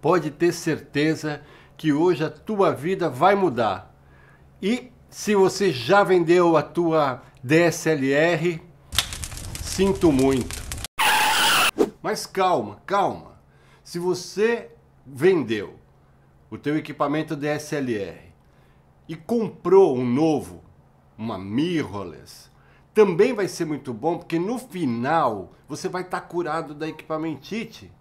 Pode ter certeza que hoje a tua vida vai mudar. E se você já vendeu a tua DSLR, sinto muito. Mas calma, calma. Se você vendeu o teu equipamento DSLR e comprou um novo, uma mirrorless, também vai ser muito bom porque no final você vai estar tá curado da equipamentite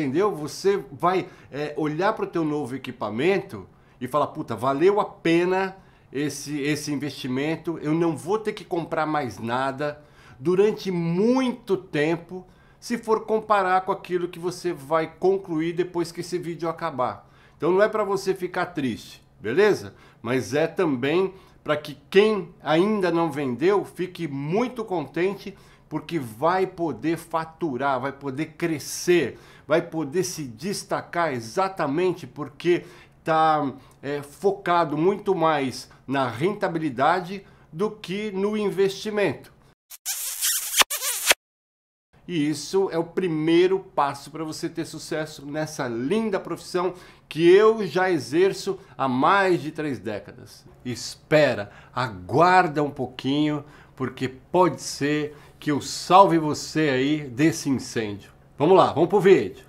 entendeu? Você vai é, olhar para o teu novo equipamento e falar, puta, valeu a pena esse, esse investimento, eu não vou ter que comprar mais nada durante muito tempo se for comparar com aquilo que você vai concluir depois que esse vídeo acabar. Então não é para você ficar triste, beleza? Mas é também para que quem ainda não vendeu fique muito contente porque vai poder faturar, vai poder crescer, vai poder se destacar exatamente porque está é, focado muito mais na rentabilidade do que no investimento. E isso é o primeiro passo para você ter sucesso nessa linda profissão que eu já exerço há mais de três décadas. Espera, aguarda um pouquinho, porque pode ser que eu salve você aí desse incêndio. Vamos lá, vamos pro vídeo.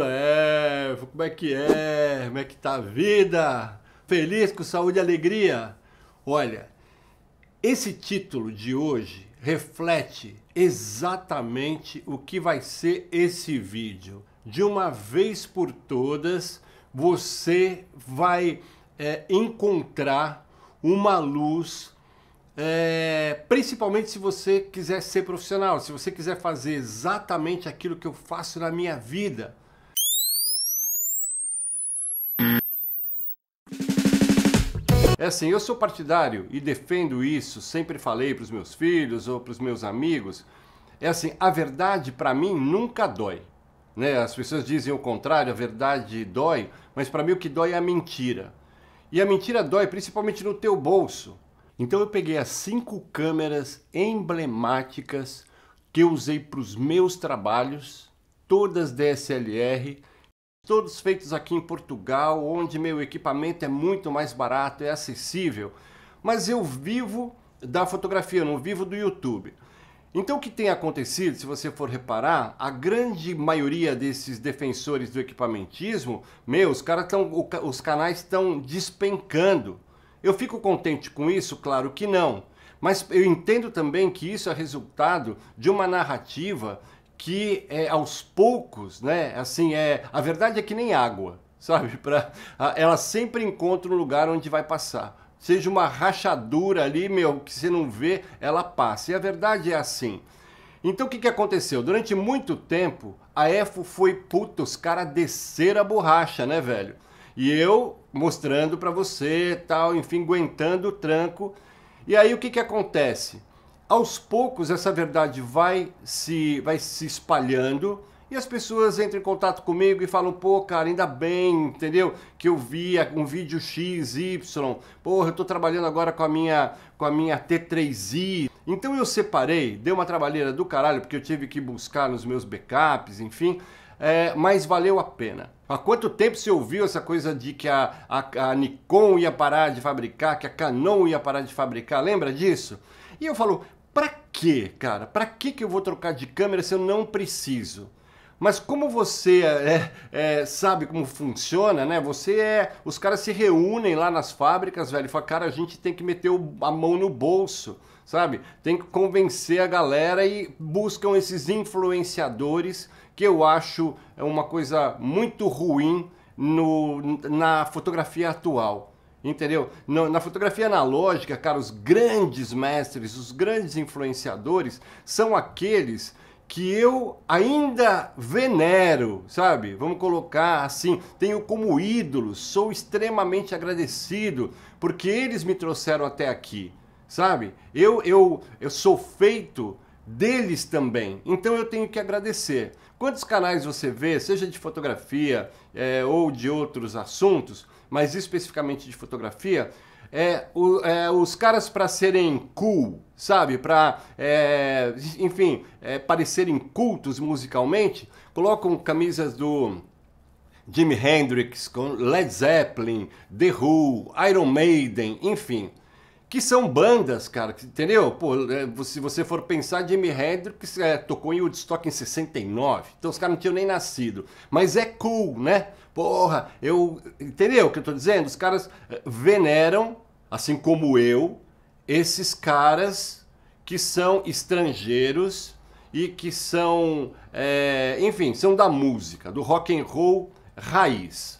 amigo né? é, como é que é? Como é que tá a vida? Feliz com saúde e alegria? Olha, esse título de hoje reflete exatamente o que vai ser esse vídeo. De uma vez por todas, você vai é, encontrar uma luz, é, principalmente se você quiser ser profissional, se você quiser fazer exatamente aquilo que eu faço na minha vida, É assim, eu sou partidário e defendo isso, sempre falei para os meus filhos ou para os meus amigos. É assim, a verdade para mim nunca dói. Né? As pessoas dizem o contrário, a verdade dói, mas para mim o que dói é a mentira. E a mentira dói principalmente no teu bolso. Então eu peguei as cinco câmeras emblemáticas que eu usei para os meus trabalhos, todas DSLR, todos feitos aqui em Portugal, onde meu equipamento é muito mais barato, é acessível, mas eu vivo da fotografia, não vivo do YouTube. Então, o que tem acontecido, se você for reparar, a grande maioria desses defensores do equipamentismo, meus caras, cara tão, os canais estão despencando. Eu fico contente com isso? Claro que não. Mas eu entendo também que isso é resultado de uma narrativa que é, aos poucos, né? Assim, é, a verdade é que nem água, sabe? Pra, ela sempre encontra um lugar onde vai passar. Seja uma rachadura ali, meu, que você não vê, ela passa. E a verdade é assim. Então o que, que aconteceu? Durante muito tempo, a EFO foi, puta, os caras desceram a borracha, né, velho? E eu mostrando para você, tal, enfim, aguentando o tranco. E aí o que, que acontece? aos poucos essa verdade vai se, vai se espalhando e as pessoas entram em contato comigo e falam, pô, cara, ainda bem, entendeu? Que eu vi um vídeo X, Y, porra, eu tô trabalhando agora com a minha, com a minha T3i. Então eu separei, deu uma trabalheira do caralho, porque eu tive que buscar nos meus backups, enfim, é, mas valeu a pena. Há quanto tempo se ouviu essa coisa de que a, a, a Nikon ia parar de fabricar, que a Canon ia parar de fabricar? Lembra disso? E eu falo, Pra que, cara? Pra que que eu vou trocar de câmera se eu não preciso? Mas como você é, é, é, sabe como funciona, né? Você é. Os caras se reúnem lá nas fábricas, velho, e fala, cara, a gente tem que meter o, a mão no bolso, sabe? Tem que convencer a galera e buscam esses influenciadores, que eu acho é uma coisa muito ruim no, na fotografia atual. Entendeu? na fotografia analógica, cara, os grandes mestres, os grandes influenciadores são aqueles que eu ainda venero, sabe? Vamos colocar assim, tenho como ídolo, sou extremamente agradecido porque eles me trouxeram até aqui, sabe? Eu eu eu sou feito deles também, então eu tenho que agradecer. Quantos canais você vê, seja de fotografia é, ou de outros assuntos, mas especificamente de fotografia, é, o, é, os caras para serem cool, sabe? Para, é, enfim, é, parecerem cultos musicalmente, colocam camisas do Jimi Hendrix, com Led Zeppelin, The Who, Iron Maiden, enfim. Que são bandas, cara, entendeu? Pô, é, se você for pensar, Jimi Hendrix é, tocou em Woodstock em 69, então os caras não tinham nem nascido. Mas é cool, né? Porra, eu. Entendeu o que eu tô dizendo? Os caras eh, veneram, assim como eu, esses caras que são estrangeiros e que são, é, enfim, são da música, do rock and roll raiz.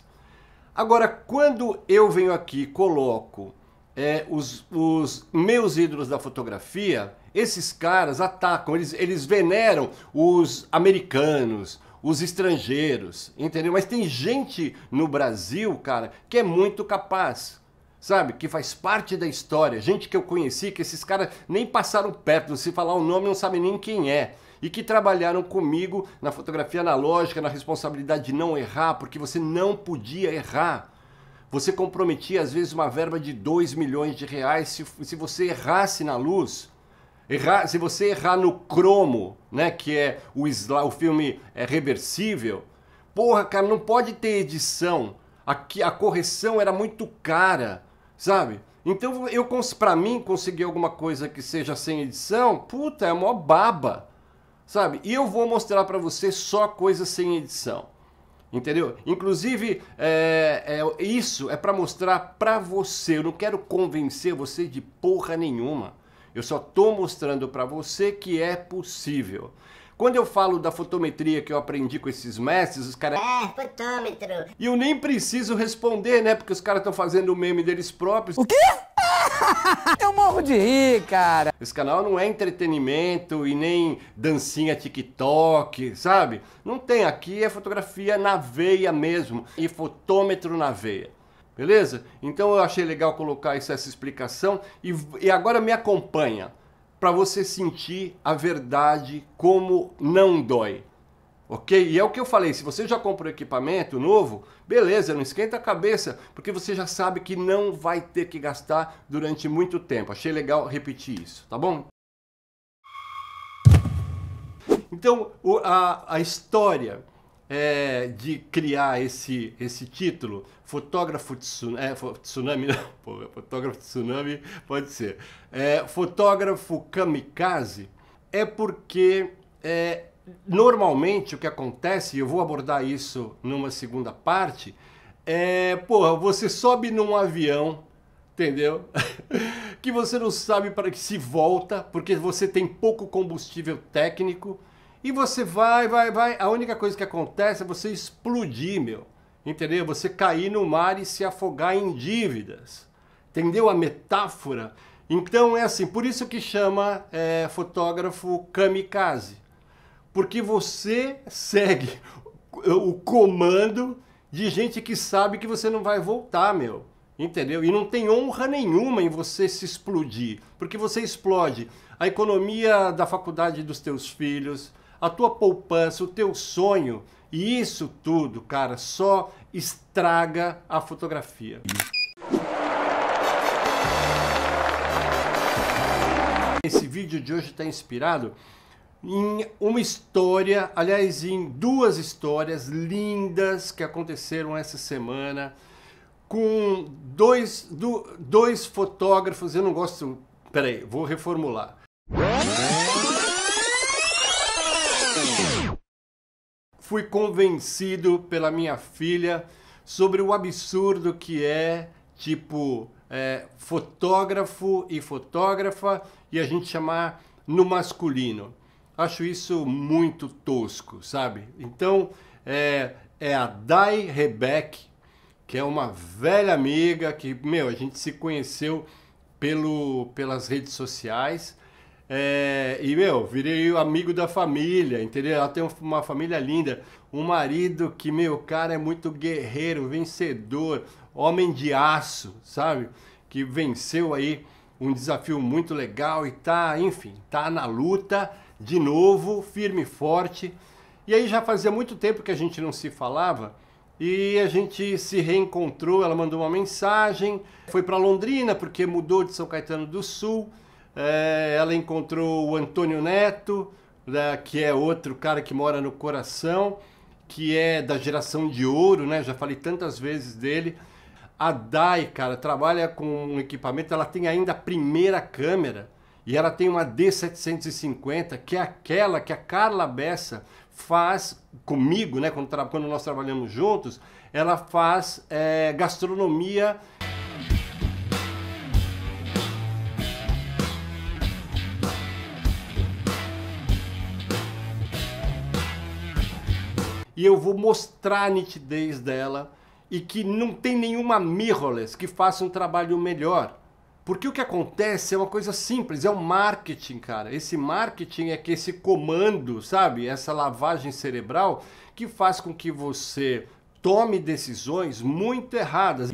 Agora, quando eu venho aqui e coloco é, os, os, meus ídolos da fotografia, esses caras atacam, eles, eles veneram os americanos, os estrangeiros, entendeu? Mas tem gente no Brasil, cara, que é muito capaz, sabe? Que faz parte da história. Gente que eu conheci, que esses caras nem passaram perto, se falar o nome não sabe nem quem é. E que trabalharam comigo na fotografia analógica, na responsabilidade de não errar, porque você não podia errar. Você comprometia às vezes uma verba de 2 milhões de reais se, se você errasse na luz. Errar, se você errar no cromo, né, que é o, o filme é reversível, porra, cara, não pode ter edição. Aqui a correção era muito cara, sabe? Então eu para mim conseguir alguma coisa que seja sem edição, puta, é mó baba. Sabe? E eu vou mostrar para você só coisa sem edição. Entendeu? Inclusive, é, é, isso é para mostrar para você. Eu não quero convencer você de porra nenhuma. Eu só estou mostrando para você que é possível. Quando eu falo da fotometria que eu aprendi com esses mestres, os caras. É, fotômetro. E eu nem preciso responder, né? Porque os caras estão fazendo o meme deles próprios. O quê? Eu morro de rir, cara. Esse canal não é entretenimento e nem dancinha TikTok, sabe? Não tem. Aqui é fotografia na veia mesmo e fotômetro na veia. Beleza? Então eu achei legal colocar isso, essa explicação e, e agora me acompanha para você sentir a verdade como não dói. Ok? E é o que eu falei: se você já comprou equipamento novo, beleza, não esquenta a cabeça, porque você já sabe que não vai ter que gastar durante muito tempo. Achei legal repetir isso, tá bom? Então, a, a história é, de criar esse, esse título, fotógrafo é, tsunami, é, tsunami não, fotógrafo tsunami pode ser, é, fotógrafo kamikaze, é porque é, normalmente o que acontece, e eu vou abordar isso numa segunda parte, é, porra, você sobe num avião, entendeu? que você não sabe para que se volta, porque você tem pouco combustível técnico, e você vai, vai, vai. A única coisa que acontece é você explodir, meu. Entendeu? Você cair no mar e se afogar em dívidas. Entendeu a metáfora? Então é assim, por isso que chama é, fotógrafo kamikaze. Porque você segue o comando de gente que sabe que você não vai voltar, meu. Entendeu? E não tem honra nenhuma em você se explodir, porque você explode a economia da faculdade dos teus filhos, a tua poupança, o teu sonho. E isso tudo, cara, só estraga a fotografia. Esse vídeo de hoje está inspirado em uma história, aliás, em duas histórias lindas que aconteceram essa semana com dois, do, dois fotógrafos. Eu não gosto. Peraí, vou reformular. fui convencido pela minha filha sobre o absurdo que é, tipo, é, fotógrafo e fotógrafa e a gente chamar no masculino. Acho isso muito tosco, sabe? Então, é, é a Dai Rebeck, que é uma velha amiga que, meu, a gente se conheceu pelo, pelas redes sociais é, e, meu, virei o amigo da família, entendeu? Ela tem uma família linda, um marido que, meu, cara é muito guerreiro, vencedor, homem de aço, sabe? Que venceu aí um desafio muito legal e tá, enfim, tá na luta de novo, firme e forte. E aí já fazia muito tempo que a gente não se falava e a gente se reencontrou. Ela mandou uma mensagem, foi para Londrina porque mudou de São Caetano do Sul é, ela encontrou o Antônio Neto, né, que é outro cara que mora no coração, que é da geração de ouro, né? Já falei tantas vezes dele. A Dai, cara, trabalha com um equipamento, ela tem ainda a primeira câmera e ela tem uma D750, que é aquela que a Carla Bessa faz comigo, né? Quando, quando nós trabalhamos juntos, ela faz é, gastronomia. e eu vou mostrar a nitidez dela e que não tem nenhuma mirrorless que faça um trabalho melhor. Porque o que acontece é uma coisa simples, é o marketing, cara. Esse marketing é que esse comando, sabe? Essa lavagem cerebral que faz com que você tome decisões muito erradas.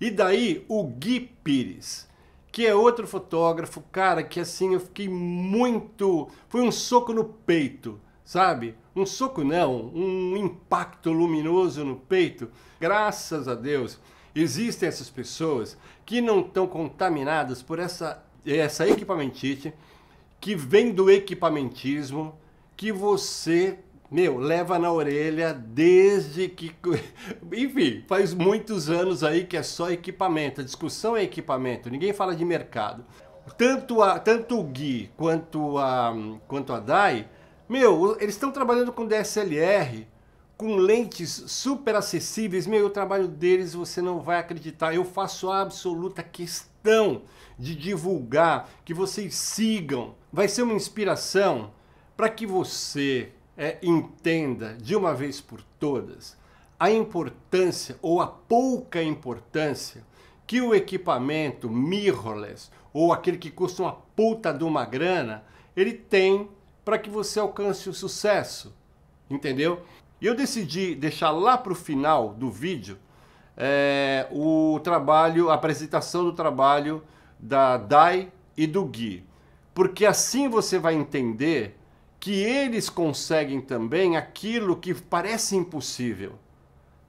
E daí o Gui Pires, que é outro fotógrafo, cara, que assim eu fiquei muito. Foi um soco no peito, sabe? um soco não, um impacto luminoso no peito. Graças a Deus, existem essas pessoas que não estão contaminadas por essa, essa equipamentite, que vem do equipamentismo, que você, meu, leva na orelha desde que. Enfim, faz muitos anos aí que é só equipamento. A discussão é equipamento, ninguém fala de mercado. Tanto, a, tanto o Gui quanto a, quanto a Dai meu, eles estão trabalhando com DSLR, com lentes super acessíveis. Meu, o trabalho deles você não vai acreditar. Eu faço a absoluta questão de divulgar, que vocês sigam. Vai ser uma inspiração para que você é, entenda de uma vez por todas a importância ou a pouca importância que o equipamento mirrorless ou aquele que custa uma puta de uma grana, ele tem para que você alcance o sucesso, entendeu? E eu decidi deixar lá para o final do vídeo é, o trabalho, a apresentação do trabalho da Dai e do Gui, porque assim você vai entender que eles conseguem também aquilo que parece impossível.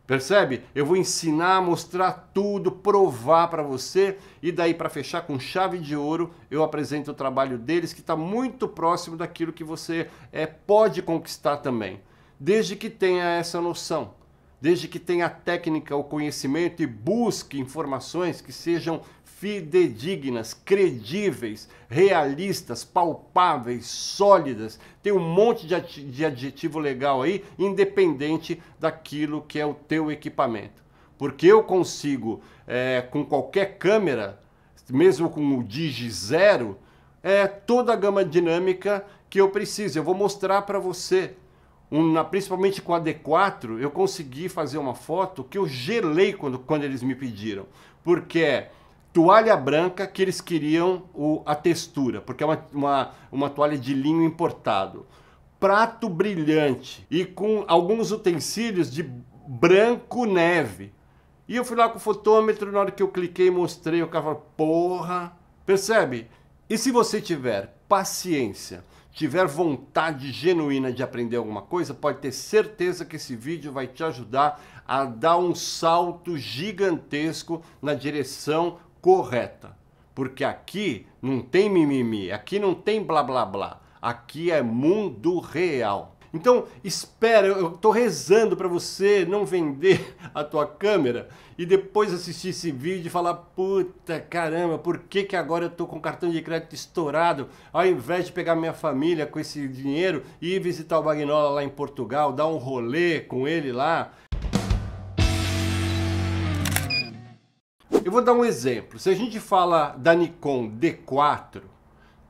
Percebe? Eu vou ensinar, mostrar tudo, provar para você e daí para fechar com chave de ouro, eu apresento o trabalho deles que está muito próximo daquilo que você é, pode conquistar também, desde que tenha essa noção, desde que tenha a técnica, o conhecimento e busque informações que sejam fidedignas, credíveis, realistas, palpáveis, sólidas. Tem um monte de adjetivo legal aí, independente daquilo que é o teu equipamento. Porque eu consigo, é, com qualquer câmera, mesmo com o Digi Zero, é, toda a gama dinâmica que eu preciso. Eu vou mostrar para você. Um, na, principalmente com a D4, eu consegui fazer uma foto que eu gelei quando, quando eles me pediram. Porque toalha branca que eles queriam o, a textura, porque é uma, uma, uma toalha de linho importado. Prato brilhante e com alguns utensílios de branco neve. E eu fui lá com o fotômetro, na hora que eu cliquei, mostrei, o cara falou, porra, percebe? E se você tiver paciência, tiver vontade genuína de aprender alguma coisa, pode ter certeza que esse vídeo vai te ajudar a dar um salto gigantesco na direção correta. Porque aqui não tem mimimi, aqui não tem blá blá blá, aqui é mundo real. Então, espera, eu estou rezando para você não vender a tua câmera e depois assistir esse vídeo e falar: puta caramba, por que, que agora eu estou com o cartão de crédito estourado? Ao invés de pegar minha família com esse dinheiro e ir visitar o Bagnola lá em Portugal, dar um rolê com ele lá, Eu vou dar um exemplo. Se a gente fala da Nikon D4,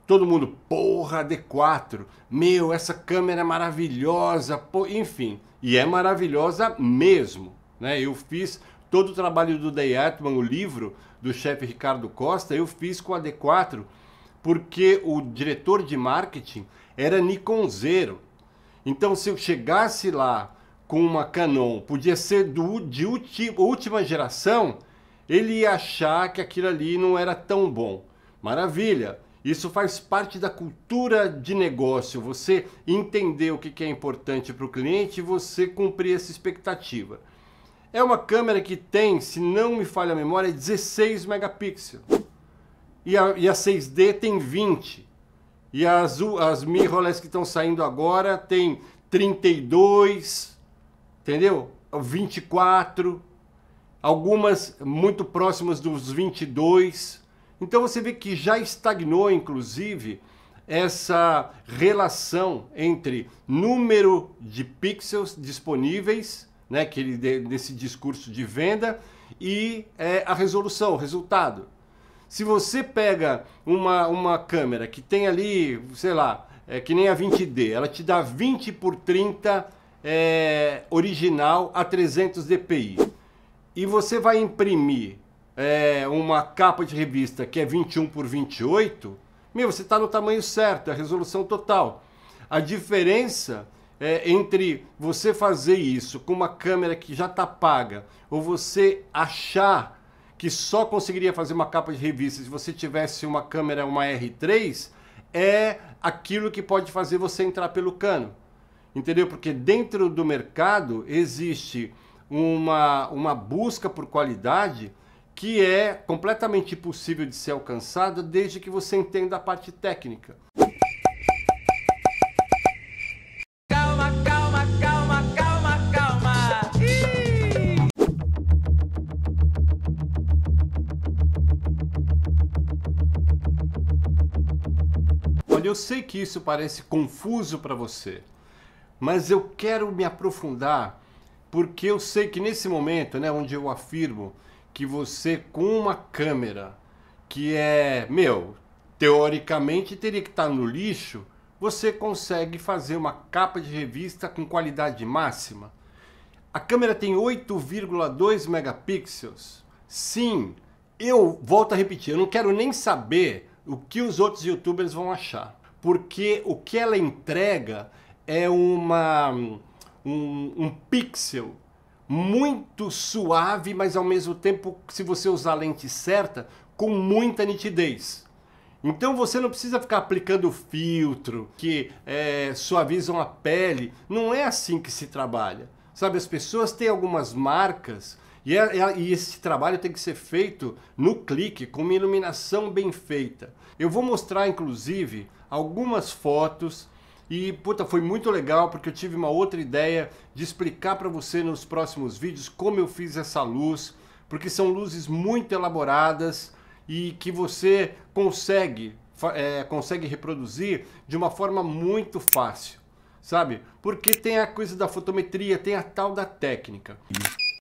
todo mundo, porra, D4, meu, essa câmera é maravilhosa, pô, enfim, e é maravilhosa mesmo. Né? Eu fiz todo o trabalho do Day Atman, o livro do chefe Ricardo Costa, eu fiz com a D4 porque o diretor de marketing era Nikon Zero. Então, se eu chegasse lá com uma Canon, podia ser do, de última geração, ele ia achar que aquilo ali não era tão bom. Maravilha! Isso faz parte da cultura de negócio, você entender o que é importante para o cliente e você cumprir essa expectativa. É uma câmera que tem, se não me falha a memória, 16 megapixels. E a, e a 6D tem 20. E as, as mirrorless que estão saindo agora tem 32, entendeu? 24 algumas muito próximas dos 22. Então você vê que já estagnou, inclusive, essa relação entre número de pixels disponíveis, né, que ele, nesse discurso de venda, e é, a resolução, o resultado. Se você pega uma, uma câmera que tem ali, sei lá, é, que nem a 20D, ela te dá 20 por 30 é, original a 300 dpi e você vai imprimir é, uma capa de revista que é 21 por 28, meu, você está no tamanho certo, é a resolução total. A diferença é, entre você fazer isso com uma câmera que já está paga ou você achar que só conseguiria fazer uma capa de revista se você tivesse uma câmera, uma R3, é aquilo que pode fazer você entrar pelo cano. Entendeu? Porque dentro do mercado existe uma, uma busca por qualidade que é completamente possível de ser alcançada desde que você entenda a parte técnica. Calma, calma, calma, calma, calma. Olha, eu sei que isso parece confuso para você, mas eu quero me aprofundar porque eu sei que nesse momento, né, onde eu afirmo que você com uma câmera que é, meu, teoricamente teria que estar tá no lixo, você consegue fazer uma capa de revista com qualidade máxima. A câmera tem 8,2 megapixels. Sim, eu volto a repetir, eu não quero nem saber o que os outros youtubers vão achar, porque o que ela entrega é uma um, um pixel muito suave, mas ao mesmo tempo, se você usar a lente certa, com muita nitidez. Então você não precisa ficar aplicando filtro que é, suavizam a pele. Não é assim que se trabalha. Sabe, as pessoas têm algumas marcas e, é, é e esse trabalho tem que ser feito no clique, com uma iluminação bem feita. Eu vou mostrar, inclusive, algumas fotos e puta, foi muito legal porque eu tive uma outra ideia de explicar para você nos próximos vídeos como eu fiz essa luz, porque são luzes muito elaboradas e que você consegue é, consegue reproduzir de uma forma muito fácil, sabe? Porque tem a coisa da fotometria, tem a tal da técnica.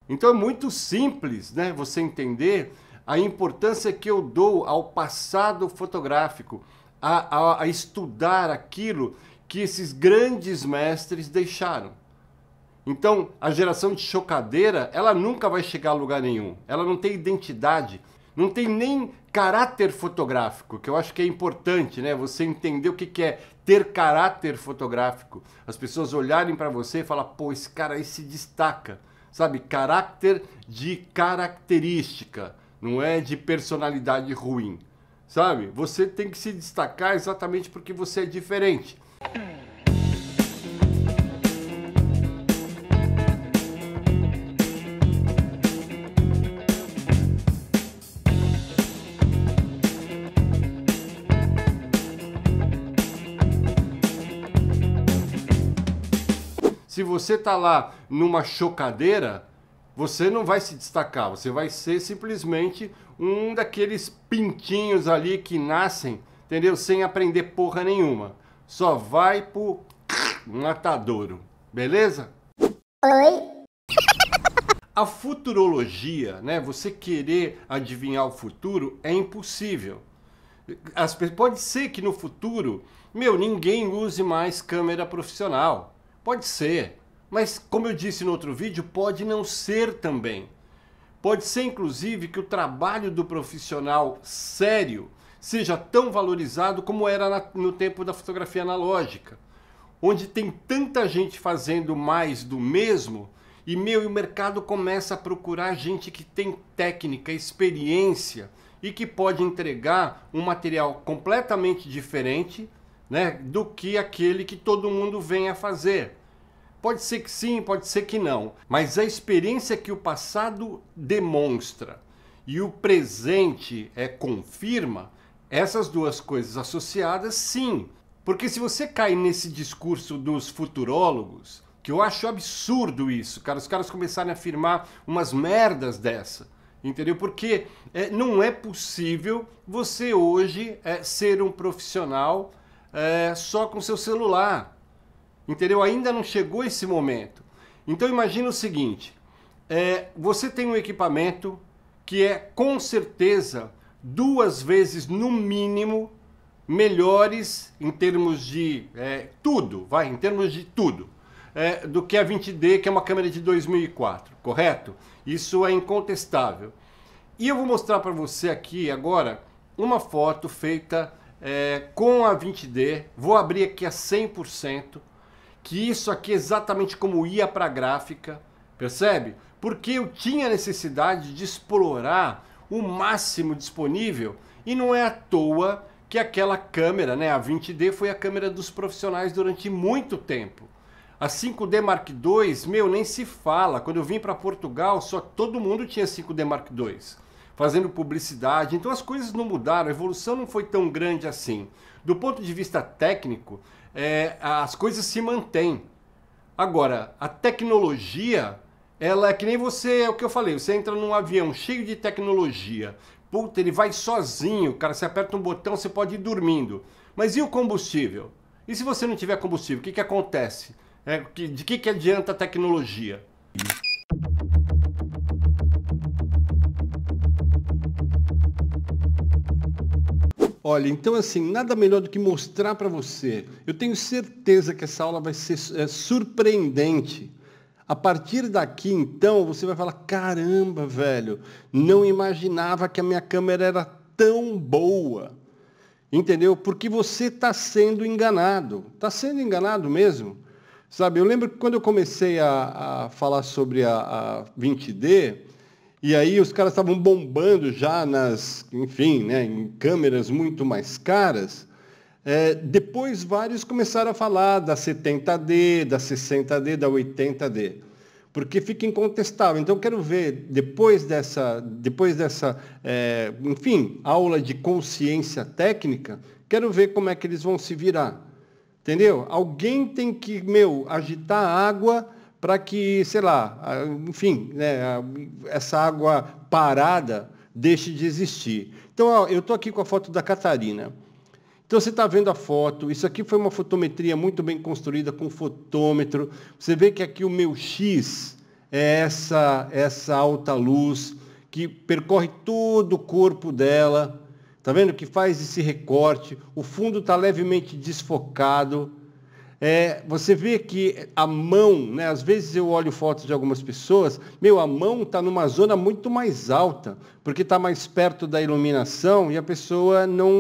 Então é muito simples, né? Você entender a importância que eu dou ao passado fotográfico, a, a, a estudar aquilo que esses grandes mestres deixaram. Então, a geração de chocadeira, ela nunca vai chegar a lugar nenhum. Ela não tem identidade, não tem nem caráter fotográfico, que eu acho que é importante, né? Você entender o que, é ter caráter fotográfico. As pessoas olharem para você e falar, pô, esse cara aí se destaca, sabe? Caráter de característica, não é de personalidade ruim, sabe? Você tem que se destacar exatamente porque você é diferente. Se você está lá numa chocadeira, você não vai se destacar, você vai ser simplesmente um daqueles pintinhos ali que nascem, entendeu? Sem aprender porra nenhuma só vai pro matadouro, beleza? Oi? A futurologia, né? Você querer adivinhar o futuro é impossível. As, pode ser que no futuro, meu, ninguém use mais câmera profissional. Pode ser. Mas, como eu disse no outro vídeo, pode não ser também. Pode ser, inclusive, que o trabalho do profissional sério seja tão valorizado como era na, no tempo da fotografia analógica, onde tem tanta gente fazendo mais do mesmo e meu e o mercado começa a procurar gente que tem técnica, experiência e que pode entregar um material completamente diferente, né, do que aquele que todo mundo vem a fazer. Pode ser que sim, pode ser que não, mas a experiência que o passado demonstra e o presente é confirma essas duas coisas associadas, sim. Porque se você cai nesse discurso dos futurólogos, que eu acho absurdo isso, cara, os caras começarem a afirmar umas merdas dessa. Entendeu? Porque é, não é possível você hoje é, ser um profissional é, só com seu celular. Entendeu? Ainda não chegou esse momento. Então imagina o seguinte: é, você tem um equipamento que é com certeza duas vezes no mínimo melhores em termos de é, tudo, vai, em termos de tudo, é, do que a 20D, que é uma câmera de 2004, correto? Isso é incontestável. E eu vou mostrar para você aqui agora uma foto feita é, com a 20D, vou abrir aqui a 100%, que isso aqui é exatamente como ia para a gráfica, percebe? Porque eu tinha necessidade de explorar o máximo disponível e não é à toa que aquela câmera, né, a 20D, foi a câmera dos profissionais durante muito tempo. A 5D Mark II, meu, nem se fala. Quando eu vim para Portugal, só todo mundo tinha 5D Mark II, fazendo publicidade. Então as coisas não mudaram, a evolução não foi tão grande assim. Do ponto de vista técnico, é, as coisas se mantêm. Agora, a tecnologia ela é que nem você, é o que eu falei, você entra num avião cheio de tecnologia. Puta, ele vai sozinho, cara, você aperta um botão, você pode ir dormindo. Mas e o combustível? E se você não tiver combustível, o que, que acontece? É, de que, que adianta a tecnologia? Olha, então assim, nada melhor do que mostrar para você. Eu tenho certeza que essa aula vai ser é, surpreendente. A partir daqui, então, você vai falar: caramba, velho, não imaginava que a minha câmera era tão boa. Entendeu? Porque você está sendo enganado. Está sendo enganado mesmo. Sabe, eu lembro que quando eu comecei a, a falar sobre a, a 20D, e aí os caras estavam bombando já nas, enfim, né, em câmeras muito mais caras. É, depois vários começaram a falar da 70D, da 60D, da 80D, porque fica incontestável. Então, eu quero ver, depois dessa, depois dessa é, enfim, aula de consciência técnica, quero ver como é que eles vão se virar. Entendeu? Alguém tem que, meu, agitar a água para que, sei lá, enfim, né, essa água parada deixe de existir. Então, ó, eu estou aqui com a foto da Catarina. Então você está vendo a foto, isso aqui foi uma fotometria muito bem construída com fotômetro. Você vê que aqui o meu X é essa, essa alta luz que percorre todo o corpo dela. Está vendo que faz esse recorte? O fundo está levemente desfocado. É, você vê que a mão, né? às vezes eu olho fotos de algumas pessoas, meu, a mão está numa zona muito mais alta, porque está mais perto da iluminação e a pessoa não,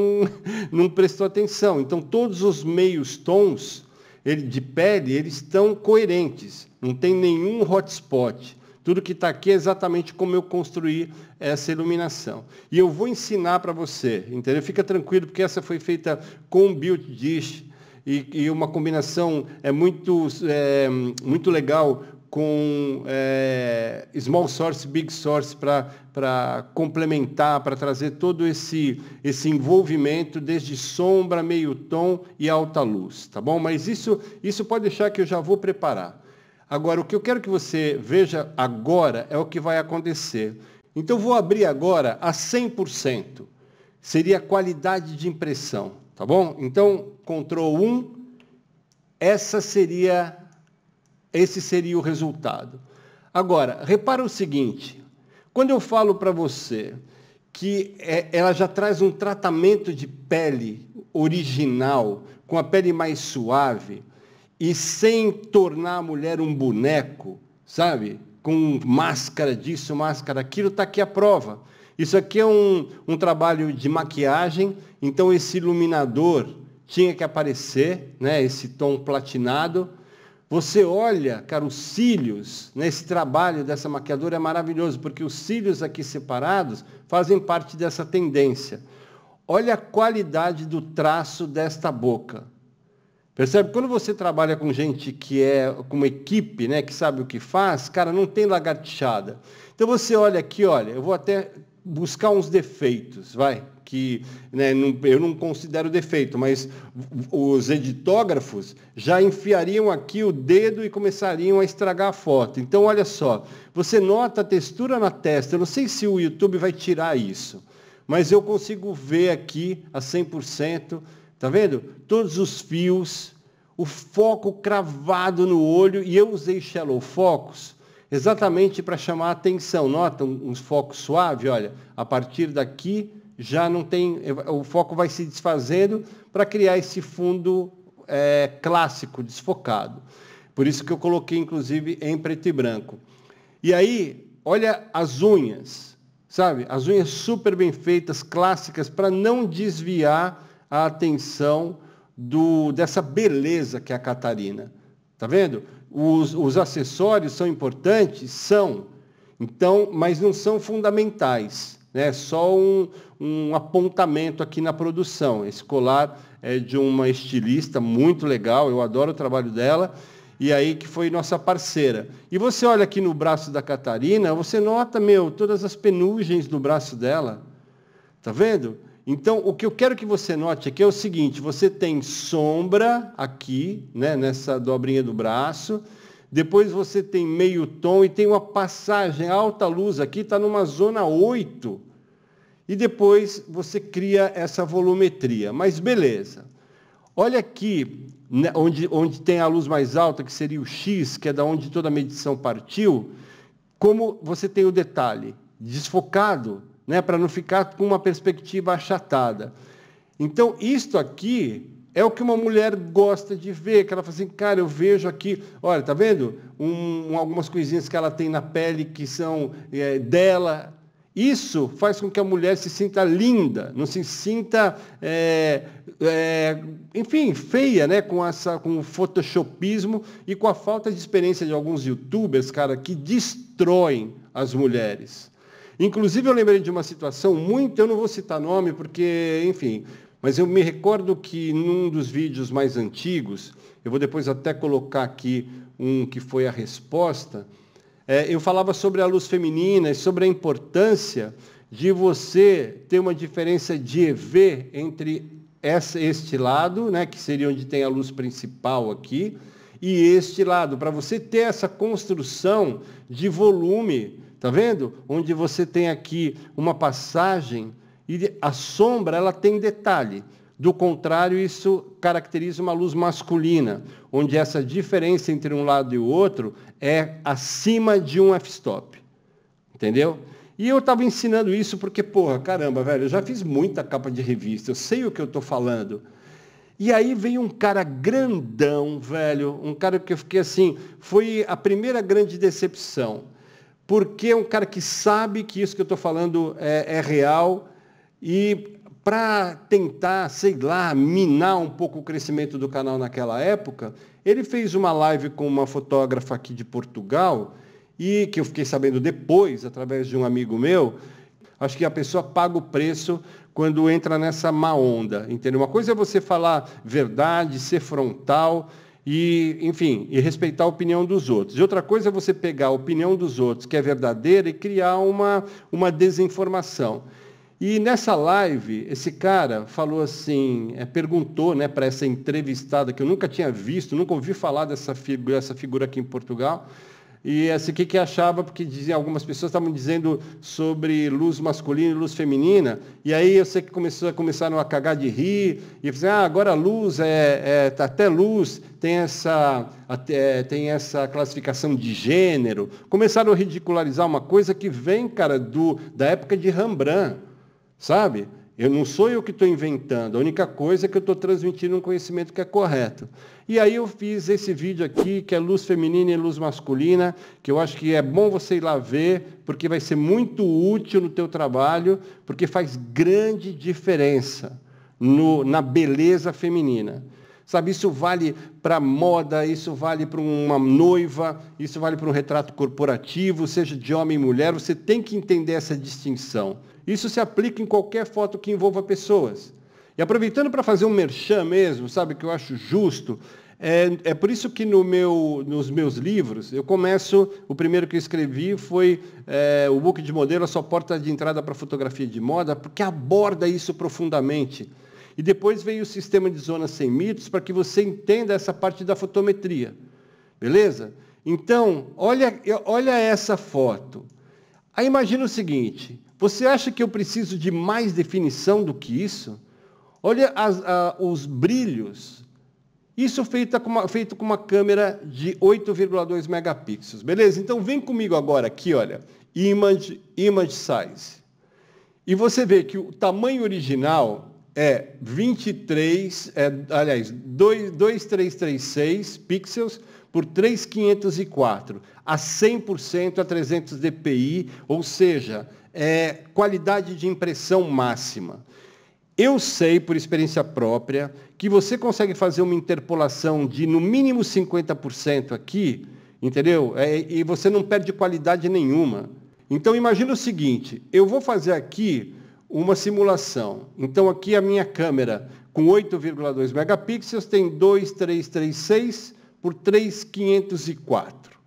não prestou atenção. Então, todos os meios tons ele, de pele, eles estão coerentes, não tem nenhum hotspot. Tudo que está aqui é exatamente como eu construí essa iluminação. E eu vou ensinar para você, entendeu? Fica tranquilo, porque essa foi feita com o Build Dish, e, e uma combinação é muito, é, muito legal com é, small source, big source para complementar, para trazer todo esse, esse envolvimento desde sombra, meio tom e alta luz, tá bom? Mas isso, isso pode deixar que eu já vou preparar. Agora, o que eu quero que você veja agora é o que vai acontecer. Então, vou abrir agora a 100%. Seria a qualidade de impressão. Tá bom? Então, Ctrl 1, essa seria, esse seria o resultado. Agora, repara o seguinte: quando eu falo para você que é, ela já traz um tratamento de pele original, com a pele mais suave, e sem tornar a mulher um boneco, sabe? Com máscara disso, máscara daquilo, está aqui a prova. Isso aqui é um, um trabalho de maquiagem então esse iluminador tinha que aparecer, né, esse tom platinado. Você olha, cara, os cílios, né, esse trabalho dessa maquiadora é maravilhoso, porque os cílios aqui separados fazem parte dessa tendência. Olha a qualidade do traço desta boca. Percebe? Quando você trabalha com gente que é com uma equipe, né, que sabe o que faz, cara, não tem lagartixada. Então você olha aqui, olha, eu vou até buscar uns defeitos, vai, que né, não, eu não considero defeito, mas os editógrafos já enfiariam aqui o dedo e começariam a estragar a foto. Então, olha só, você nota a textura na testa, eu não sei se o YouTube vai tirar isso, mas eu consigo ver aqui a 100%, tá vendo? Todos os fios, o foco cravado no olho, e eu usei shallow focus, exatamente para chamar a atenção. Nota um, um foco suave, olha, a partir daqui já não tem, o foco vai se desfazendo para criar esse fundo é, clássico, desfocado. Por isso que eu coloquei, inclusive, em preto e branco. E aí, olha as unhas, sabe? As unhas super bem feitas, clássicas, para não desviar a atenção do, dessa beleza que é a Catarina. Tá vendo? Os, os acessórios são importantes? São. Então, mas não são fundamentais. Né? Só um, um apontamento aqui na produção. Esse colar é de uma estilista muito legal, eu adoro o trabalho dela e aí que foi nossa parceira. E você olha aqui no braço da Catarina, você nota, meu, todas as penugens do braço dela. Tá vendo? Então, o que eu quero que você note aqui é o seguinte, você tem sombra aqui, né, nessa dobrinha do braço, depois você tem meio tom e tem uma passagem, alta luz aqui, está numa zona 8, e depois você cria essa volumetria. Mas beleza. Olha aqui, né, onde, onde tem a luz mais alta, que seria o X, que é da onde toda a medição partiu, como você tem o detalhe desfocado, né, para não ficar com uma perspectiva achatada. Então, isto aqui é o que uma mulher gosta de ver, que ela fala assim, cara, eu vejo aqui, olha, tá vendo? Um, algumas coisinhas que ela tem na pele que são é, dela. Isso faz com que a mulher se sinta linda, não se sinta, é, é, enfim, feia, né? Com, essa, com o photoshopismo e com a falta de experiência de alguns youtubers, cara, que destroem as mulheres. Inclusive, eu lembrei de uma situação muito, eu não vou citar nome, porque, enfim, mas eu me recordo que num dos vídeos mais antigos, eu vou depois até colocar aqui um que foi a resposta, é, eu falava sobre a luz feminina e sobre a importância de você ter uma diferença de EV entre essa, este lado, né, que seria onde tem a luz principal aqui, e este lado, para você ter essa construção de volume Está vendo? Onde você tem aqui uma passagem e a sombra ela tem detalhe. Do contrário, isso caracteriza uma luz masculina, onde essa diferença entre um lado e o outro é acima de um f-stop. Entendeu? E eu estava ensinando isso porque, porra, caramba, velho, eu já fiz muita capa de revista, eu sei o que eu estou falando. E aí veio um cara grandão, velho, um cara que eu fiquei assim, foi a primeira grande decepção porque é um cara que sabe que isso que eu estou falando é, é real e para tentar, sei lá, minar um pouco o crescimento do canal naquela época, ele fez uma live com uma fotógrafa aqui de Portugal e que eu fiquei sabendo depois através de um amigo meu. Acho que a pessoa paga o preço quando entra nessa má onda, entendeu? Uma coisa é você falar verdade, ser frontal e, enfim, e respeitar a opinião dos outros. E outra coisa é você pegar a opinião dos outros, que é verdadeira, e criar uma, uma desinformação. E nessa live, esse cara falou assim, é, perguntou né, para essa entrevistada que eu nunca tinha visto, nunca ouvi falar dessa figura, essa figura aqui em Portugal. E assim, o que, que achava, porque dizia, algumas pessoas estavam dizendo sobre luz masculina e luz feminina, e aí eu sei que começou, começaram a cagar de rir, e dizer, ah, agora luz, é, é, tá até luz tem essa, até, é, tem essa classificação de gênero. Começaram a ridicularizar uma coisa que vem, cara, do, da época de Rembrandt, sabe? Eu não sou eu que estou inventando, a única coisa é que eu estou transmitindo um conhecimento que é correto. E aí eu fiz esse vídeo aqui, que é luz feminina e luz masculina, que eu acho que é bom você ir lá ver, porque vai ser muito útil no teu trabalho, porque faz grande diferença no, na beleza feminina. Sabe, isso vale para moda, isso vale para uma noiva, isso vale para um retrato corporativo, seja de homem e mulher, você tem que entender essa distinção. Isso se aplica em qualquer foto que envolva pessoas. E aproveitando para fazer um merchan mesmo, sabe, que eu acho justo, é, é, por isso que no meu, nos meus livros, eu começo, o primeiro que eu escrevi foi é, o book de modelo, a sua porta de entrada para fotografia de moda, porque aborda isso profundamente. E depois veio o sistema de zonas sem mitos, para que você entenda essa parte da fotometria. Beleza? Então, olha, olha essa foto. Aí imagina o seguinte, você acha que eu preciso de mais definição do que isso? Olha as, a, os brilhos. Isso feito com uma, feito com uma câmera de 8,2 megapixels, beleza? Então vem comigo agora aqui, olha, image, image size. E você vê que o tamanho original é 23, é, aliás, 2336 pixels por 3504, a 100% a 300 dpi, ou seja, é, qualidade de impressão máxima. Eu sei, por experiência própria, que você consegue fazer uma interpolação de no mínimo 50% aqui, entendeu? É, e você não perde qualidade nenhuma. Então imagina o seguinte, eu vou fazer aqui uma simulação. Então aqui a minha câmera com 8,2 megapixels tem 2336 por 3504.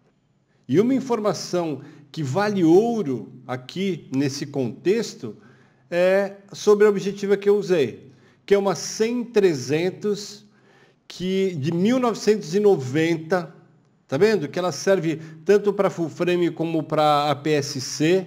E uma informação que vale ouro aqui nesse contexto é sobre a objetiva que eu usei, que é uma 100-300 que de 1990, tá vendo? Que ela serve tanto para full frame como para a PSC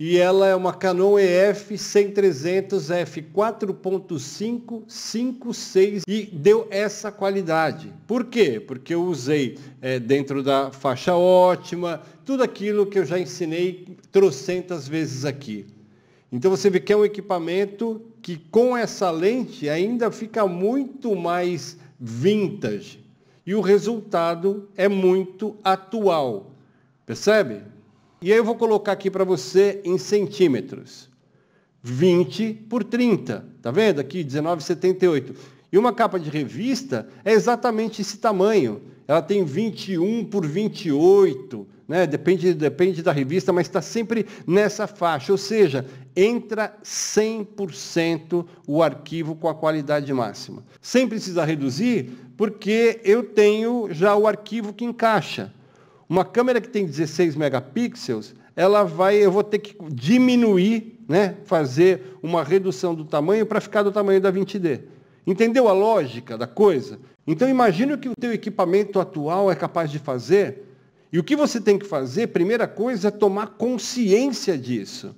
e ela é uma Canon EF 100-300 f 4.5, 5, 6 e deu essa qualidade. Por quê? Porque eu usei é, dentro da faixa ótima, tudo aquilo que eu já ensinei trocentas vezes aqui. Então você vê que é um equipamento que com essa lente ainda fica muito mais vintage e o resultado é muito atual. Percebe? E aí eu vou colocar aqui para você em centímetros. 20 por 30. Está vendo aqui? 19,78. E uma capa de revista é exatamente esse tamanho. Ela tem 21 por 28, né? depende, depende da revista, mas está sempre nessa faixa. Ou seja, entra 100% o arquivo com a qualidade máxima. Sem precisar reduzir, porque eu tenho já o arquivo que encaixa. Uma câmera que tem 16 megapixels, ela vai, eu vou ter que diminuir, né, fazer uma redução do tamanho para ficar do tamanho da 20D. Entendeu a lógica da coisa? Então imagine o que o teu equipamento atual é capaz de fazer. E o que você tem que fazer, primeira coisa, é tomar consciência disso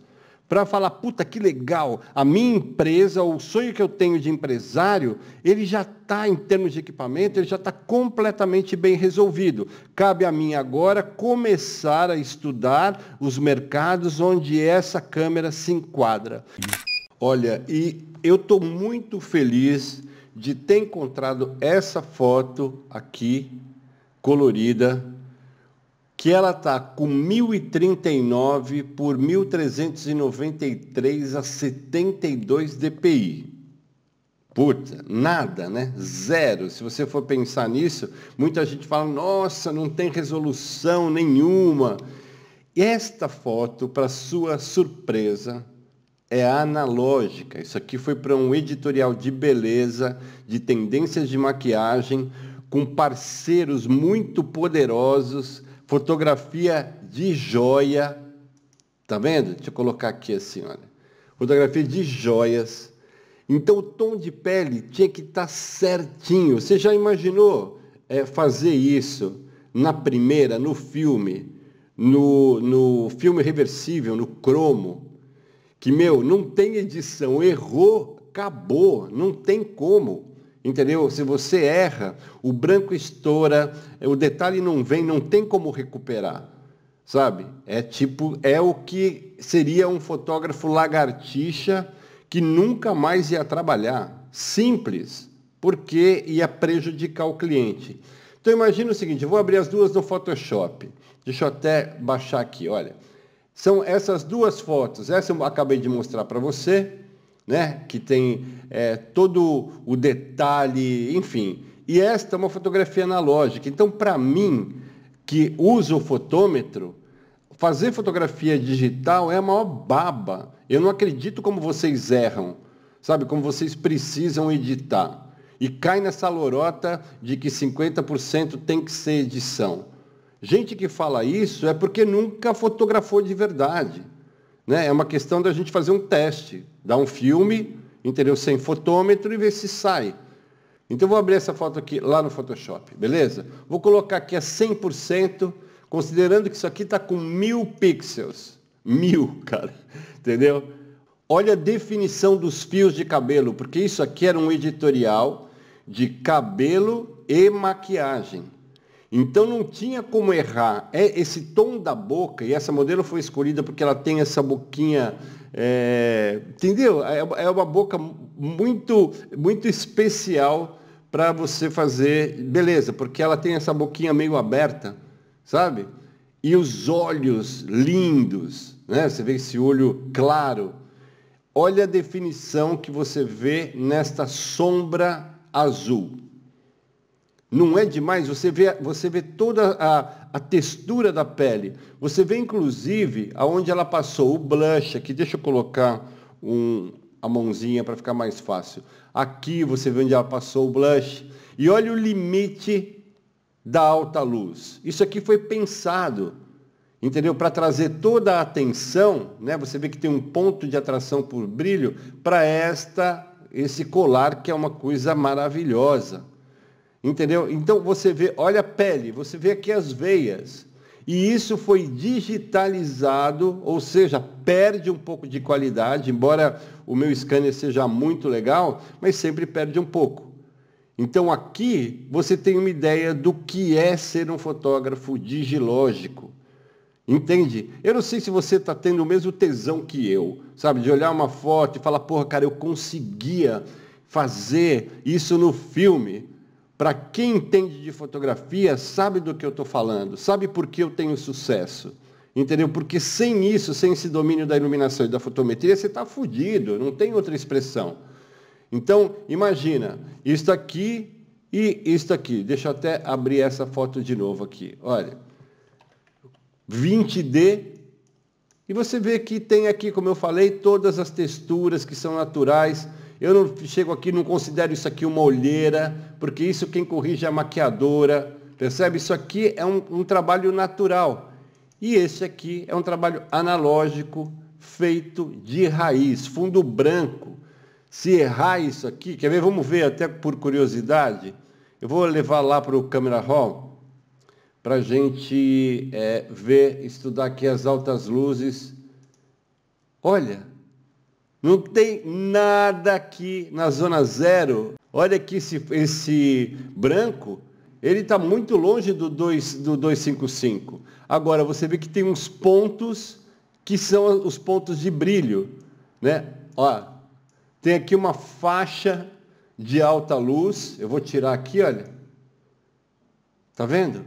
para falar, puta, que legal, a minha empresa, o sonho que eu tenho de empresário, ele já está, em termos de equipamento, ele já está completamente bem resolvido. Cabe a mim agora começar a estudar os mercados onde essa câmera se enquadra. Olha, e eu estou muito feliz de ter encontrado essa foto aqui, colorida, que ela está com 1.039 por 1.393 a 72 DPI. Puta, nada, né? Zero. Se você for pensar nisso, muita gente fala, nossa, não tem resolução nenhuma. Esta foto, para sua surpresa, é analógica. Isso aqui foi para um editorial de beleza, de tendências de maquiagem, com parceiros muito poderosos fotografia de joia. Tá vendo? Deixa eu colocar aqui assim, olha. Fotografia de joias. Então o tom de pele tinha que estar tá certinho. Você já imaginou é, fazer isso na primeira, no filme, no, no filme reversível, no cromo? Que, meu, não tem edição, errou, acabou, não tem como. Entendeu? Se você erra, o branco estoura, o detalhe não vem, não tem como recuperar. Sabe? É tipo, é o que seria um fotógrafo lagartixa que nunca mais ia trabalhar. Simples, porque ia prejudicar o cliente. Então imagina o seguinte, vou abrir as duas no Photoshop. Deixa eu até baixar aqui, olha. São essas duas fotos. Essa eu acabei de mostrar para você né? que tem é, todo o detalhe, enfim. E esta é uma fotografia analógica. Então, para mim, que uso o fotômetro, fazer fotografia digital é a maior baba. Eu não acredito como vocês erram, sabe? Como vocês precisam editar. E cai nessa lorota de que 50% tem que ser edição. Gente que fala isso é porque nunca fotografou de verdade. Né? É uma questão da gente fazer um teste, dar um filme, entendeu? Sem fotômetro e ver se sai. Então vou abrir essa foto aqui lá no Photoshop, beleza? Vou colocar aqui a 100%, considerando que isso aqui está com mil pixels. Mil, cara, entendeu? Olha a definição dos fios de cabelo, porque isso aqui era um editorial de cabelo e maquiagem. Então não tinha como errar. É esse tom da boca, e essa modelo foi escolhida porque ela tem essa boquinha. É, entendeu? É, é uma boca muito, muito especial para você fazer beleza, porque ela tem essa boquinha meio aberta, sabe? E os olhos lindos, né? Você vê esse olho claro. Olha a definição que você vê nesta sombra azul. Não é demais, você vê, você vê toda a, a textura da pele. Você vê inclusive aonde ela passou, o blush aqui, deixa eu colocar um, a mãozinha para ficar mais fácil. Aqui você vê onde ela passou o blush. E olha o limite da alta luz. Isso aqui foi pensado, entendeu? Para trazer toda a atenção, né? Você vê que tem um ponto de atração por brilho para esta esse colar que é uma coisa maravilhosa. Entendeu? Então você vê, olha a pele, você vê aqui as veias. E isso foi digitalizado, ou seja, perde um pouco de qualidade, embora o meu scanner seja muito legal, mas sempre perde um pouco. Então aqui você tem uma ideia do que é ser um fotógrafo digilógico. Entende? Eu não sei se você está tendo o mesmo tesão que eu, sabe? De olhar uma foto e falar, porra, cara, eu conseguia fazer isso no filme. Para quem entende de fotografia, sabe do que eu estou falando, sabe por que eu tenho sucesso. Entendeu? Porque sem isso, sem esse domínio da iluminação e da fotometria, você está fudido, não tem outra expressão. Então, imagina, isto aqui e isto aqui. Deixa eu até abrir essa foto de novo aqui. Olha, 20D. E você vê que tem aqui, como eu falei, todas as texturas que são naturais eu não chego aqui, não considero isso aqui uma olheira, porque isso quem corrige é a maquiadora. Percebe? Isso aqui é um, um trabalho natural. E esse aqui é um trabalho analógico, feito de raiz, fundo branco. Se errar isso aqui, quer ver? Vamos ver até por curiosidade. Eu vou levar lá para o Câmera Hall para a gente é, ver, estudar aqui as altas luzes. Olha, não tem nada aqui na zona zero. Olha que esse, esse branco, ele está muito longe do, 2, do 255. Agora, você vê que tem uns pontos que são os pontos de brilho. Né? Ó, tem aqui uma faixa de alta luz. Eu vou tirar aqui, olha. Tá vendo?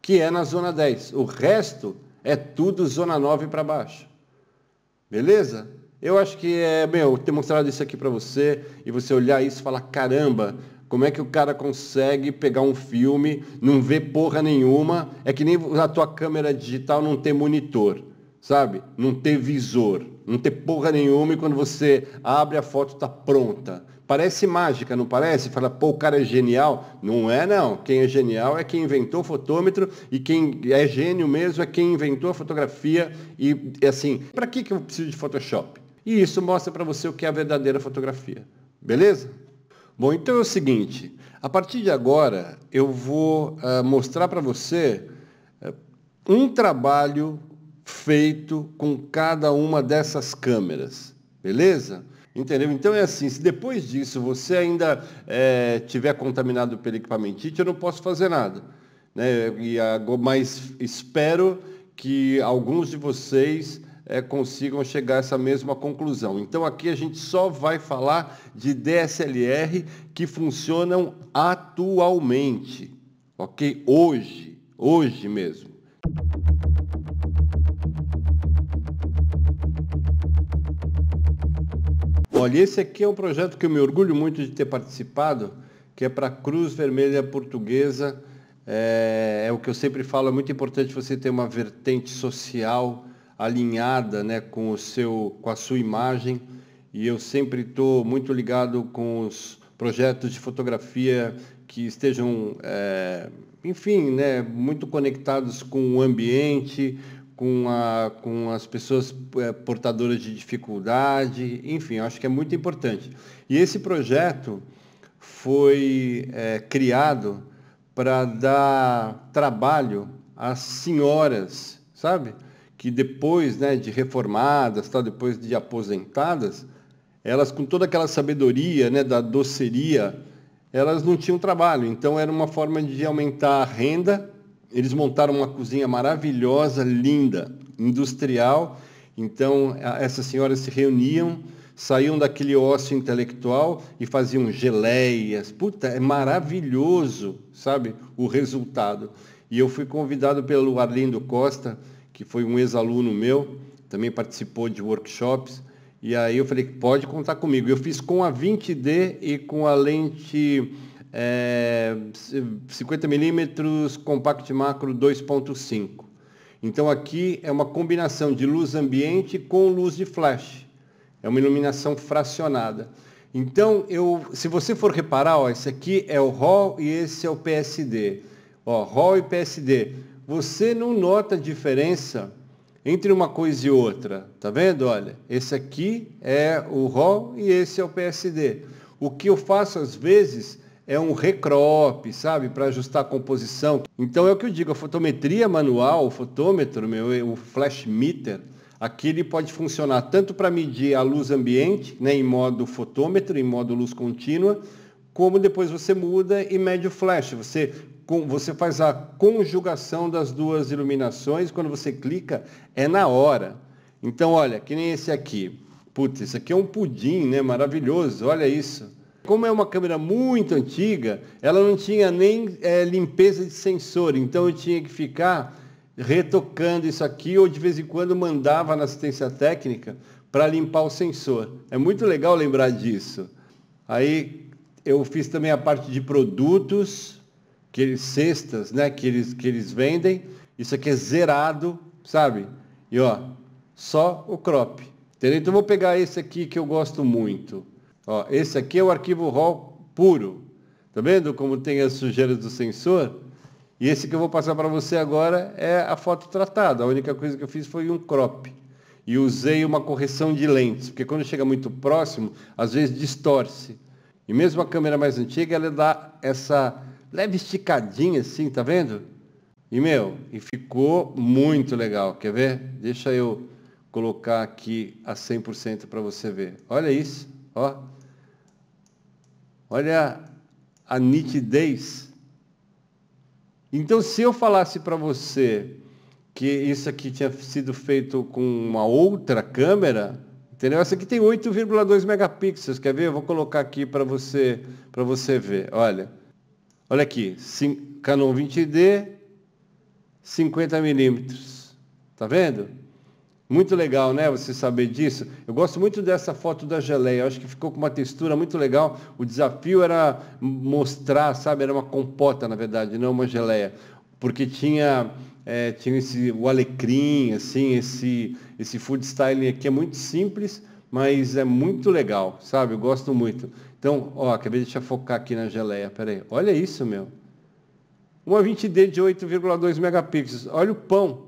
Que é na zona 10. O resto é tudo zona 9 para baixo. Beleza? Eu acho que é, meu, ter mostrado isso aqui para você e você olhar isso e falar, caramba, como é que o cara consegue pegar um filme, não ver porra nenhuma? É que nem a tua câmera digital não ter monitor, sabe? Não ter visor, não ter porra nenhuma e quando você abre a foto tá pronta. Parece mágica, não parece? Fala, pô, o cara é genial. Não é, não. Quem é genial é quem inventou o fotômetro e quem é gênio mesmo é quem inventou a fotografia. E, assim, para que, que eu preciso de Photoshop? E isso mostra para você o que é a verdadeira fotografia. Beleza? Bom, então é o seguinte, a partir de agora eu vou uh, mostrar para você uh, um trabalho feito com cada uma dessas câmeras, beleza? Entendeu? Então é assim, se depois disso você ainda é, tiver contaminado pela equipamentite, eu não posso fazer nada. Né? E, mas espero que alguns de vocês é, consigam chegar a essa mesma conclusão. Então aqui a gente só vai falar de DSLR que funcionam atualmente, ok? Hoje, hoje mesmo. Olha, esse aqui é um projeto que eu me orgulho muito de ter participado, que é para a Cruz Vermelha Portuguesa. É, é, o que eu sempre falo, é muito importante você ter uma vertente social, alinhada né, com, o seu, com a sua imagem. E eu sempre estou muito ligado com os projetos de fotografia que estejam, é, enfim, né, muito conectados com o ambiente, com, a, com as pessoas eh, portadoras de dificuldade, enfim, acho que é muito importante. E esse projeto foi é, criado para dar trabalho às senhoras, sabe? que depois né, de reformadas, tá, depois de aposentadas, elas com toda aquela sabedoria né, da doceria, elas não tinham trabalho. Então era uma forma de aumentar a renda. Eles montaram uma cozinha maravilhosa, linda, industrial. Então essas senhoras se reuniam, saíam daquele ócio intelectual e faziam geleias. Puta, é maravilhoso, sabe, o resultado. E eu fui convidado pelo Arlindo Costa que foi um ex-aluno meu, também participou de workshops. E aí eu falei, pode contar comigo. Eu fiz com a 20D e com a lente é, 50mm compact macro 2.5. Então aqui é uma combinação de luz ambiente com luz de flash. É uma iluminação fracionada. Então, eu, se você for reparar, ó, esse aqui é o RAW e esse é o PSD. Ó, RAW e PSD você não nota diferença entre uma coisa e outra. Tá vendo? Olha, esse aqui é o ROL e esse é o PSD. O que eu faço às vezes é um recrop, sabe, para ajustar a composição. Então é o que eu digo, a fotometria manual, o fotômetro, meu, o flash meter, aqui ele pode funcionar tanto para medir a luz ambiente, né, em modo fotômetro, em modo luz contínua, como depois você muda e mede o flash. Você você faz a conjugação das duas iluminações, quando você clica, é na hora. Então, olha, que nem esse aqui. Putz, isso aqui é um pudim, né? Maravilhoso, olha isso. Como é uma câmera muito antiga, ela não tinha nem é, limpeza de sensor, então eu tinha que ficar retocando isso aqui ou de vez em quando mandava na assistência técnica para limpar o sensor. É muito legal lembrar disso. Aí eu fiz também a parte de produtos, que eles, cestas, né, que eles, que eles vendem. Isso aqui é zerado, sabe? E ó, só o crop. Entendeu? Então vou pegar esse aqui que eu gosto muito. Ó, esse aqui é o arquivo RAW puro. Tá vendo como tem as sujeiras do sensor? E esse que eu vou passar para você agora é a foto tratada. A única coisa que eu fiz foi um crop. E usei uma correção de lentes, porque quando chega muito próximo, às vezes distorce. E mesmo a câmera mais antiga, ela dá essa leve esticadinha assim, tá vendo? E meu, e ficou muito legal. Quer ver? Deixa eu colocar aqui a 100% para você ver. Olha isso, ó. Olha a nitidez. Então, se eu falasse para você que isso aqui tinha sido feito com uma outra câmera, entendeu? Essa aqui tem 8,2 megapixels. Quer ver? Eu vou colocar aqui para você, para você ver. Olha. Olha aqui, Canon 20D, 50 milímetros. Tá vendo? Muito legal, né? Você saber disso. Eu gosto muito dessa foto da geleia. Eu acho que ficou com uma textura muito legal. O desafio era mostrar, sabe? Era uma compota, na verdade, não uma geleia. Porque tinha é, tinha esse o alecrim, assim, esse esse food styling aqui é muito simples, mas é muito legal, sabe? Eu gosto muito. Então, ó, acabei de focar aqui na geleia, peraí. Olha isso, meu. Uma 20D de 8,2 megapixels. Olha o pão.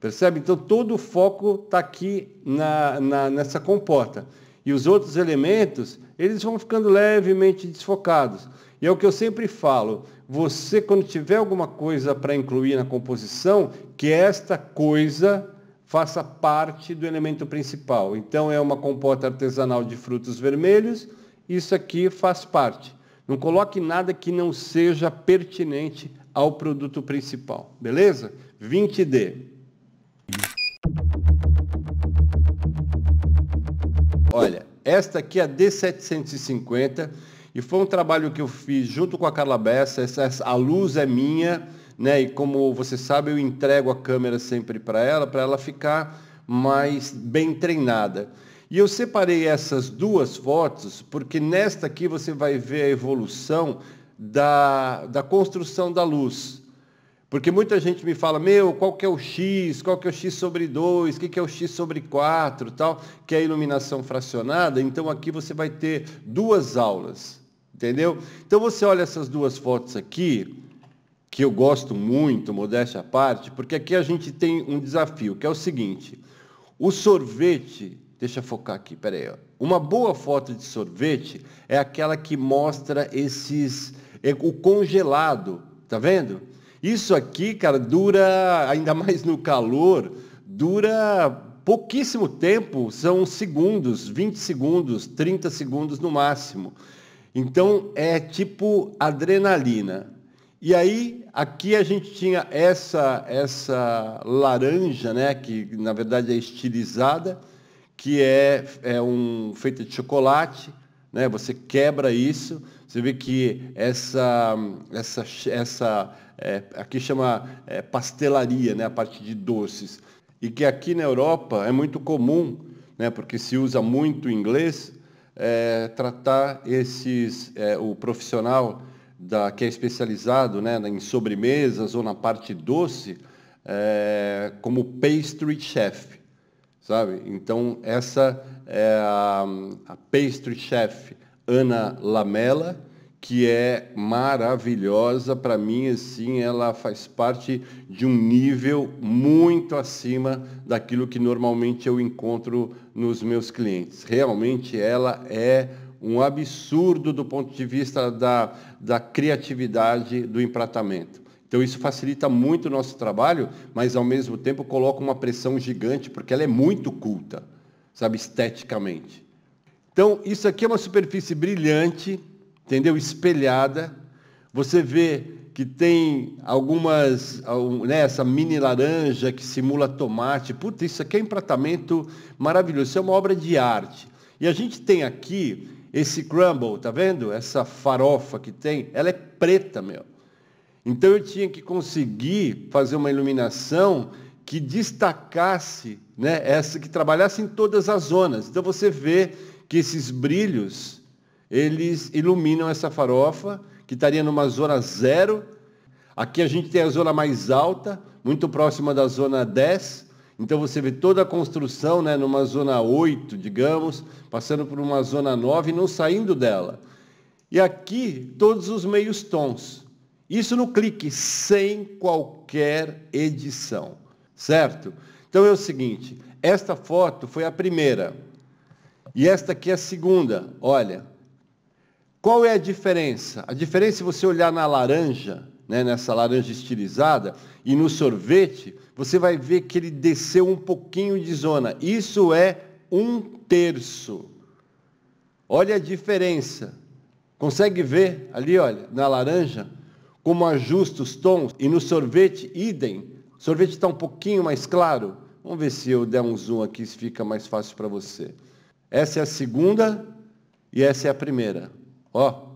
Percebe? Então, todo o foco está aqui na, na, nessa comporta E os outros elementos, eles vão ficando levemente desfocados. E é o que eu sempre falo. Você, quando tiver alguma coisa para incluir na composição, que esta coisa faça parte do elemento principal. Então, é uma compota artesanal de frutos vermelhos, isso aqui faz parte. Não coloque nada que não seja pertinente ao produto principal, beleza? 20D. Olha, esta aqui é a D750 e foi um trabalho que eu fiz junto com a Carla Bessa, essa, a luz é minha, né? E como você sabe, eu entrego a câmera sempre para ela, para ela ficar mais bem treinada. E eu separei essas duas fotos porque nesta aqui você vai ver a evolução da, da construção da luz. Porque muita gente me fala, meu, qual que é o X, qual que é o X sobre 2, o que, que é o X sobre 4, tal, que é a iluminação fracionada. Então aqui você vai ter duas aulas, entendeu? Então você olha essas duas fotos aqui, que eu gosto muito, modéstia à parte, porque aqui a gente tem um desafio, que é o seguinte: o sorvete, deixa eu focar aqui, peraí. Ó. Uma boa foto de sorvete é aquela que mostra esses. É, o congelado, tá vendo? Isso aqui, cara, dura, ainda mais no calor, dura pouquíssimo tempo, são segundos, 20 segundos, 30 segundos no máximo. Então é tipo adrenalina e aí, aqui a gente tinha essa, essa laranja, né, que na verdade é estilizada, que é, é um feita de chocolate, né, você quebra isso, você vê que essa, essa, essa é, aqui chama é, pastelaria, né, a parte de doces, e que aqui na Europa é muito comum, né, porque se usa muito inglês, é, tratar esses, é, o profissional da, que é especializado né, em sobremesas ou na parte doce, é, como pastry chef, sabe? Então, essa é a, a pastry chef Ana Lamela, que é maravilhosa para mim, assim, ela faz parte de um nível muito acima daquilo que normalmente eu encontro nos meus clientes. Realmente ela é um absurdo do ponto de vista da, da criatividade do empratamento. Então, isso facilita muito o nosso trabalho, mas, ao mesmo tempo, coloca uma pressão gigante, porque ela é muito culta, sabe, esteticamente. Então, isso aqui é uma superfície brilhante, entendeu? Espelhada. Você vê que tem algumas, né, essa mini laranja que simula tomate. Puta, isso aqui é um empratamento maravilhoso, isso é uma obra de arte. E a gente tem aqui esse crumble, tá vendo? Essa farofa que tem, ela é preta, meu. Então eu tinha que conseguir fazer uma iluminação que destacasse, né, essa que trabalhasse em todas as zonas. Então você vê que esses brilhos, eles iluminam essa farofa que estaria numa zona zero. Aqui a gente tem a zona mais alta, muito próxima da zona 10, então você vê toda a construção né, numa zona 8, digamos, passando por uma zona 9 e não saindo dela. E aqui todos os meios tons. Isso no clique, sem qualquer edição, certo? Então é o seguinte, esta foto foi a primeira e esta aqui é a segunda. Olha, qual é a diferença? A diferença se é você olhar na laranja, né, nessa laranja estilizada, e no sorvete, você vai ver que ele desceu um pouquinho de zona. Isso é um terço. Olha a diferença. Consegue ver ali, olha, na laranja, como ajusta os tons? E no sorvete, idem. O sorvete está um pouquinho mais claro. Vamos ver se eu der um zoom aqui, se fica mais fácil para você. Essa é a segunda e essa é a primeira. Ó,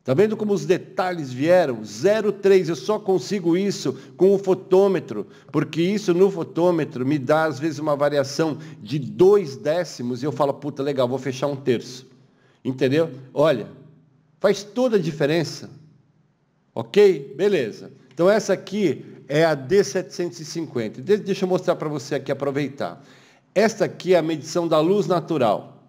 Está vendo como os detalhes vieram? 0,3, eu só consigo isso com o fotômetro, porque isso no fotômetro me dá às vezes uma variação de dois décimos e eu falo, puta, legal, vou fechar um terço. Entendeu? Olha, faz toda a diferença. Ok? Beleza. Então essa aqui é a D750. Deixa eu mostrar para você aqui, aproveitar. Esta aqui é a medição da luz natural.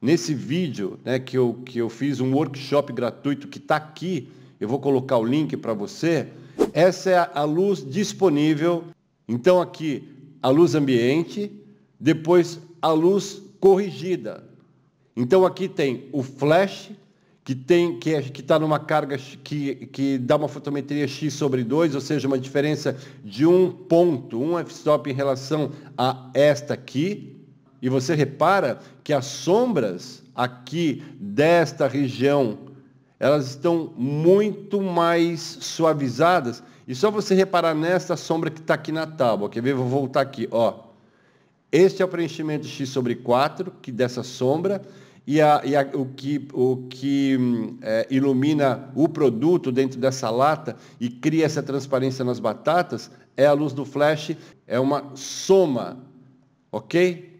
Nesse vídeo né, que, eu, que eu fiz um workshop gratuito que está aqui, eu vou colocar o link para você. Essa é a luz disponível. Então, aqui, a luz ambiente, depois a luz corrigida. Então, aqui tem o flash, que tem que é, está numa carga que, que dá uma fotometria x sobre 2, ou seja, uma diferença de um ponto, um f-stop em relação a esta aqui. E você repara que as sombras aqui desta região, elas estão muito mais suavizadas. E só você reparar nesta sombra que está aqui na tábua. Quer ver? Vou voltar aqui. Ó. Este é o preenchimento x sobre 4 que dessa sombra. E, a, e a, o que, o que é, ilumina o produto dentro dessa lata e cria essa transparência nas batatas é a luz do flash. É uma soma. Ok?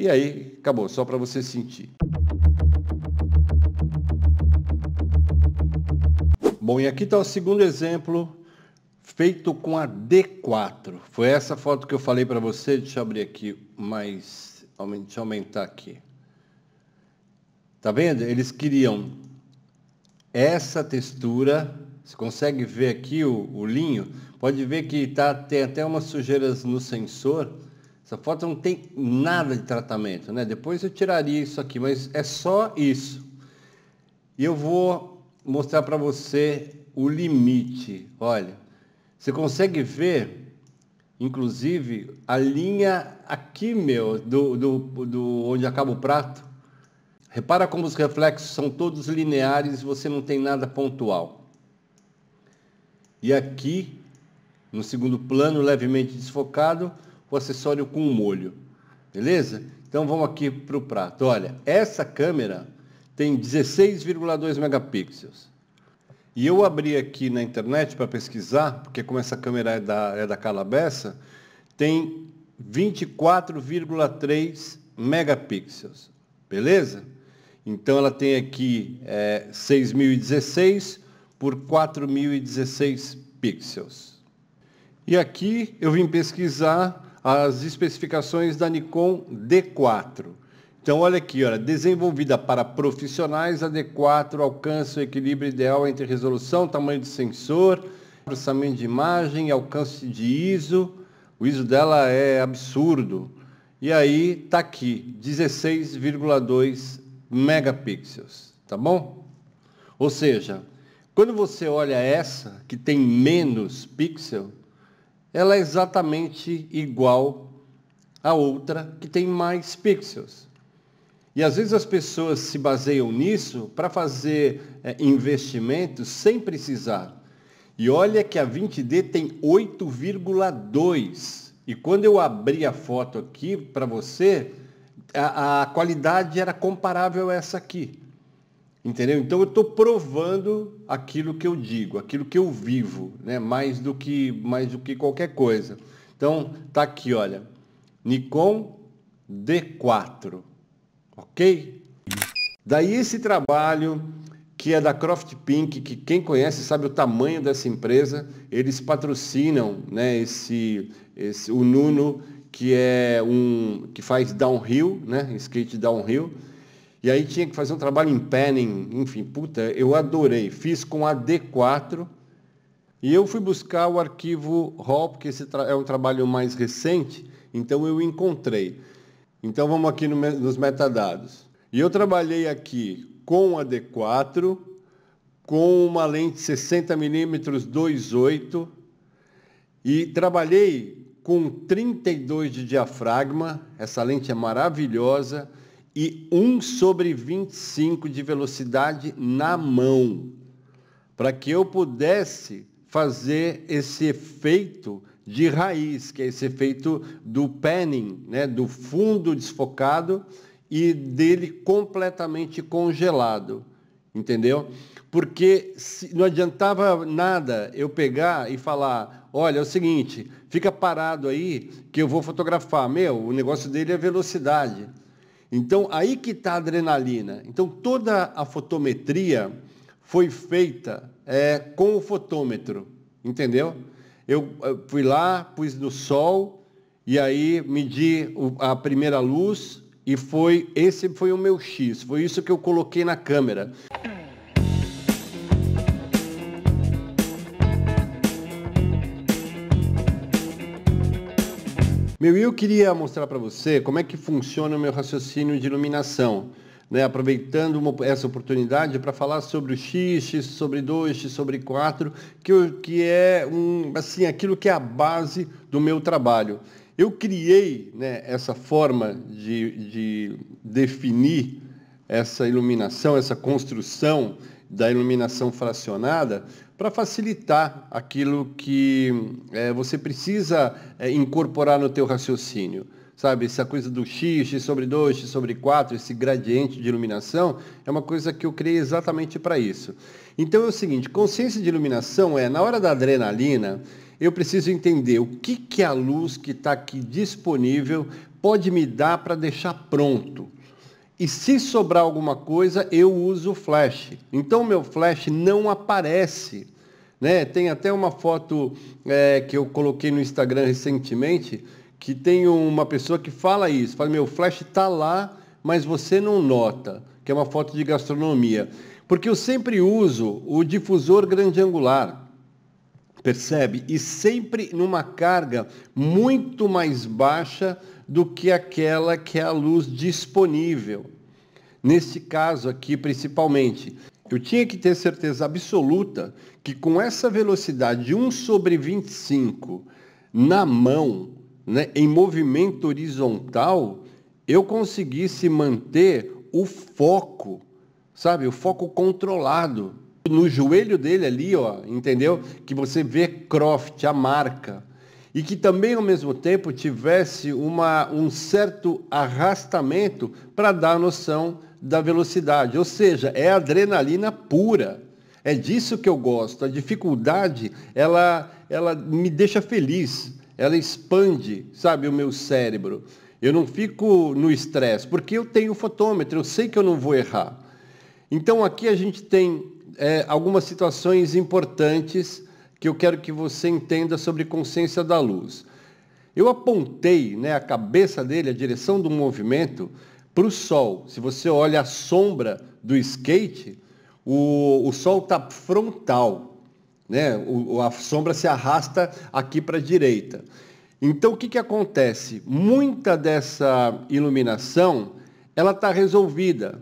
E aí, acabou, só para você sentir. Bom, e aqui está o segundo exemplo feito com a D4. Foi essa foto que eu falei para você. Deixa eu abrir aqui mais. Deixa eu aumentar aqui. Tá vendo? Eles queriam essa textura. Você consegue ver aqui o, o linho? Pode ver que tá, tem até umas sujeiras no sensor essa foto não tem nada de tratamento, né? Depois eu tiraria isso aqui, mas é só isso. E eu vou mostrar para você o limite. Olha, você consegue ver, inclusive, a linha aqui, meu, do, do, do onde acaba o prato. Repara como os reflexos são todos lineares, você não tem nada pontual. E aqui, no segundo plano, levemente desfocado, o acessório com o molho. Beleza? Então vamos aqui para o prato. Olha, essa câmera tem 16,2 megapixels. E eu abri aqui na internet para pesquisar, porque como essa câmera é da, é da Calabessa, tem 24,3 megapixels. Beleza? Então ela tem aqui é, 6.016 por 4.016 pixels. E aqui eu vim pesquisar as especificações da Nikon D4. Então, olha aqui, olha, desenvolvida para profissionais, a D4 alcança o equilíbrio ideal entre resolução, tamanho do sensor, processamento de imagem, alcance de ISO. O ISO dela é absurdo. E aí, tá aqui, 16,2 megapixels, tá bom? Ou seja, quando você olha essa, que tem menos pixel, ela é exatamente igual à outra que tem mais pixels. E às vezes as pessoas se baseiam nisso para fazer é, investimentos sem precisar. E olha que a 20D tem 8,2. E quando eu abri a foto aqui para você, a, a, qualidade era comparável a essa aqui. Entendeu? Então eu estou provando aquilo que eu digo, aquilo que eu vivo, né? mais, do que, mais do que qualquer coisa. Então, tá aqui, olha. Nikon D4. Ok? Daí esse trabalho que é da Croft Pink, que quem conhece sabe o tamanho dessa empresa, eles patrocinam né, esse, esse, o Nuno, que é um que faz downhill, né, skate downhill, e aí tinha que fazer um trabalho em panning, enfim, puta, eu adorei. Fiz com a D4 e eu fui buscar o arquivo RAW, porque esse é um trabalho mais recente, então eu encontrei. Então vamos aqui no, nos metadados. E eu trabalhei aqui com a D4, com uma lente 60mm 2.8 e trabalhei com 32 de diafragma. Essa lente é maravilhosa e 1 sobre 25 de velocidade na mão, para que eu pudesse fazer esse efeito de raiz, que é esse efeito do panning, né, do fundo desfocado e dele completamente congelado, entendeu? Porque não adiantava nada eu pegar e falar, olha, é o seguinte, fica parado aí que eu vou fotografar. Meu, o negócio dele é velocidade. Então, aí que está a adrenalina. Então, toda a fotometria foi feita é, com o fotômetro, entendeu? Eu, eu, fui lá, pus no sol, e aí medi a primeira luz, e foi esse foi o meu X, foi isso que eu coloquei na câmera. Meu, eu queria mostrar para você como é que funciona o meu raciocínio de iluminação. Né, aproveitando uma, essa oportunidade para falar sobre o X, X sobre 2, X sobre 4, que, que é um, assim, aquilo que é a base do meu trabalho. Eu criei né, essa forma de, de definir essa iluminação, essa construção da iluminação fracionada, para facilitar aquilo que é, você precisa é, incorporar no teu raciocínio. Sabe, essa coisa do x, x sobre 2, x sobre 4, esse gradiente de iluminação, é uma coisa que eu criei exatamente para isso. Então é o seguinte, consciência de iluminação é, na hora da adrenalina, eu preciso entender o que, que a luz que está aqui disponível pode me dar para deixar pronto e se sobrar alguma coisa, eu uso o flash. Então, meu flash não aparece. Né? Tem até uma foto é, que eu coloquei no Instagram recentemente, que tem uma pessoa que fala isso, fala, meu flash está lá, mas você não nota, que é uma foto de gastronomia. Porque eu sempre uso o difusor grande angular, percebe? E sempre numa carga muito mais baixa do que aquela que é a luz disponível. Nesse caso aqui, principalmente, eu tinha que ter certeza absoluta que com essa velocidade 1 sobre 25 na mão, né, em movimento horizontal, eu conseguisse manter o foco, sabe? O foco controlado. No joelho dele ali, ó, entendeu? Que você vê Croft, a marca e que também, ao mesmo tempo, tivesse uma, um certo arrastamento para dar a noção da velocidade. Ou seja, é adrenalina pura. É disso que eu gosto. A dificuldade, ela, ela me deixa feliz. Ela expande, sabe, o meu cérebro. Eu não fico no estresse, porque eu tenho fotômetro, eu sei que eu não vou errar. Então aqui a gente tem é, algumas situações importantes que eu quero que você entenda sobre consciência da luz. Eu apontei né, a cabeça dele, a direção do movimento, para o Sol. Se você olha a sombra do skate, o, o Sol está frontal. Né? O, a sombra se arrasta aqui para a direita. Então o que, que acontece? Muita dessa iluminação ela está resolvida.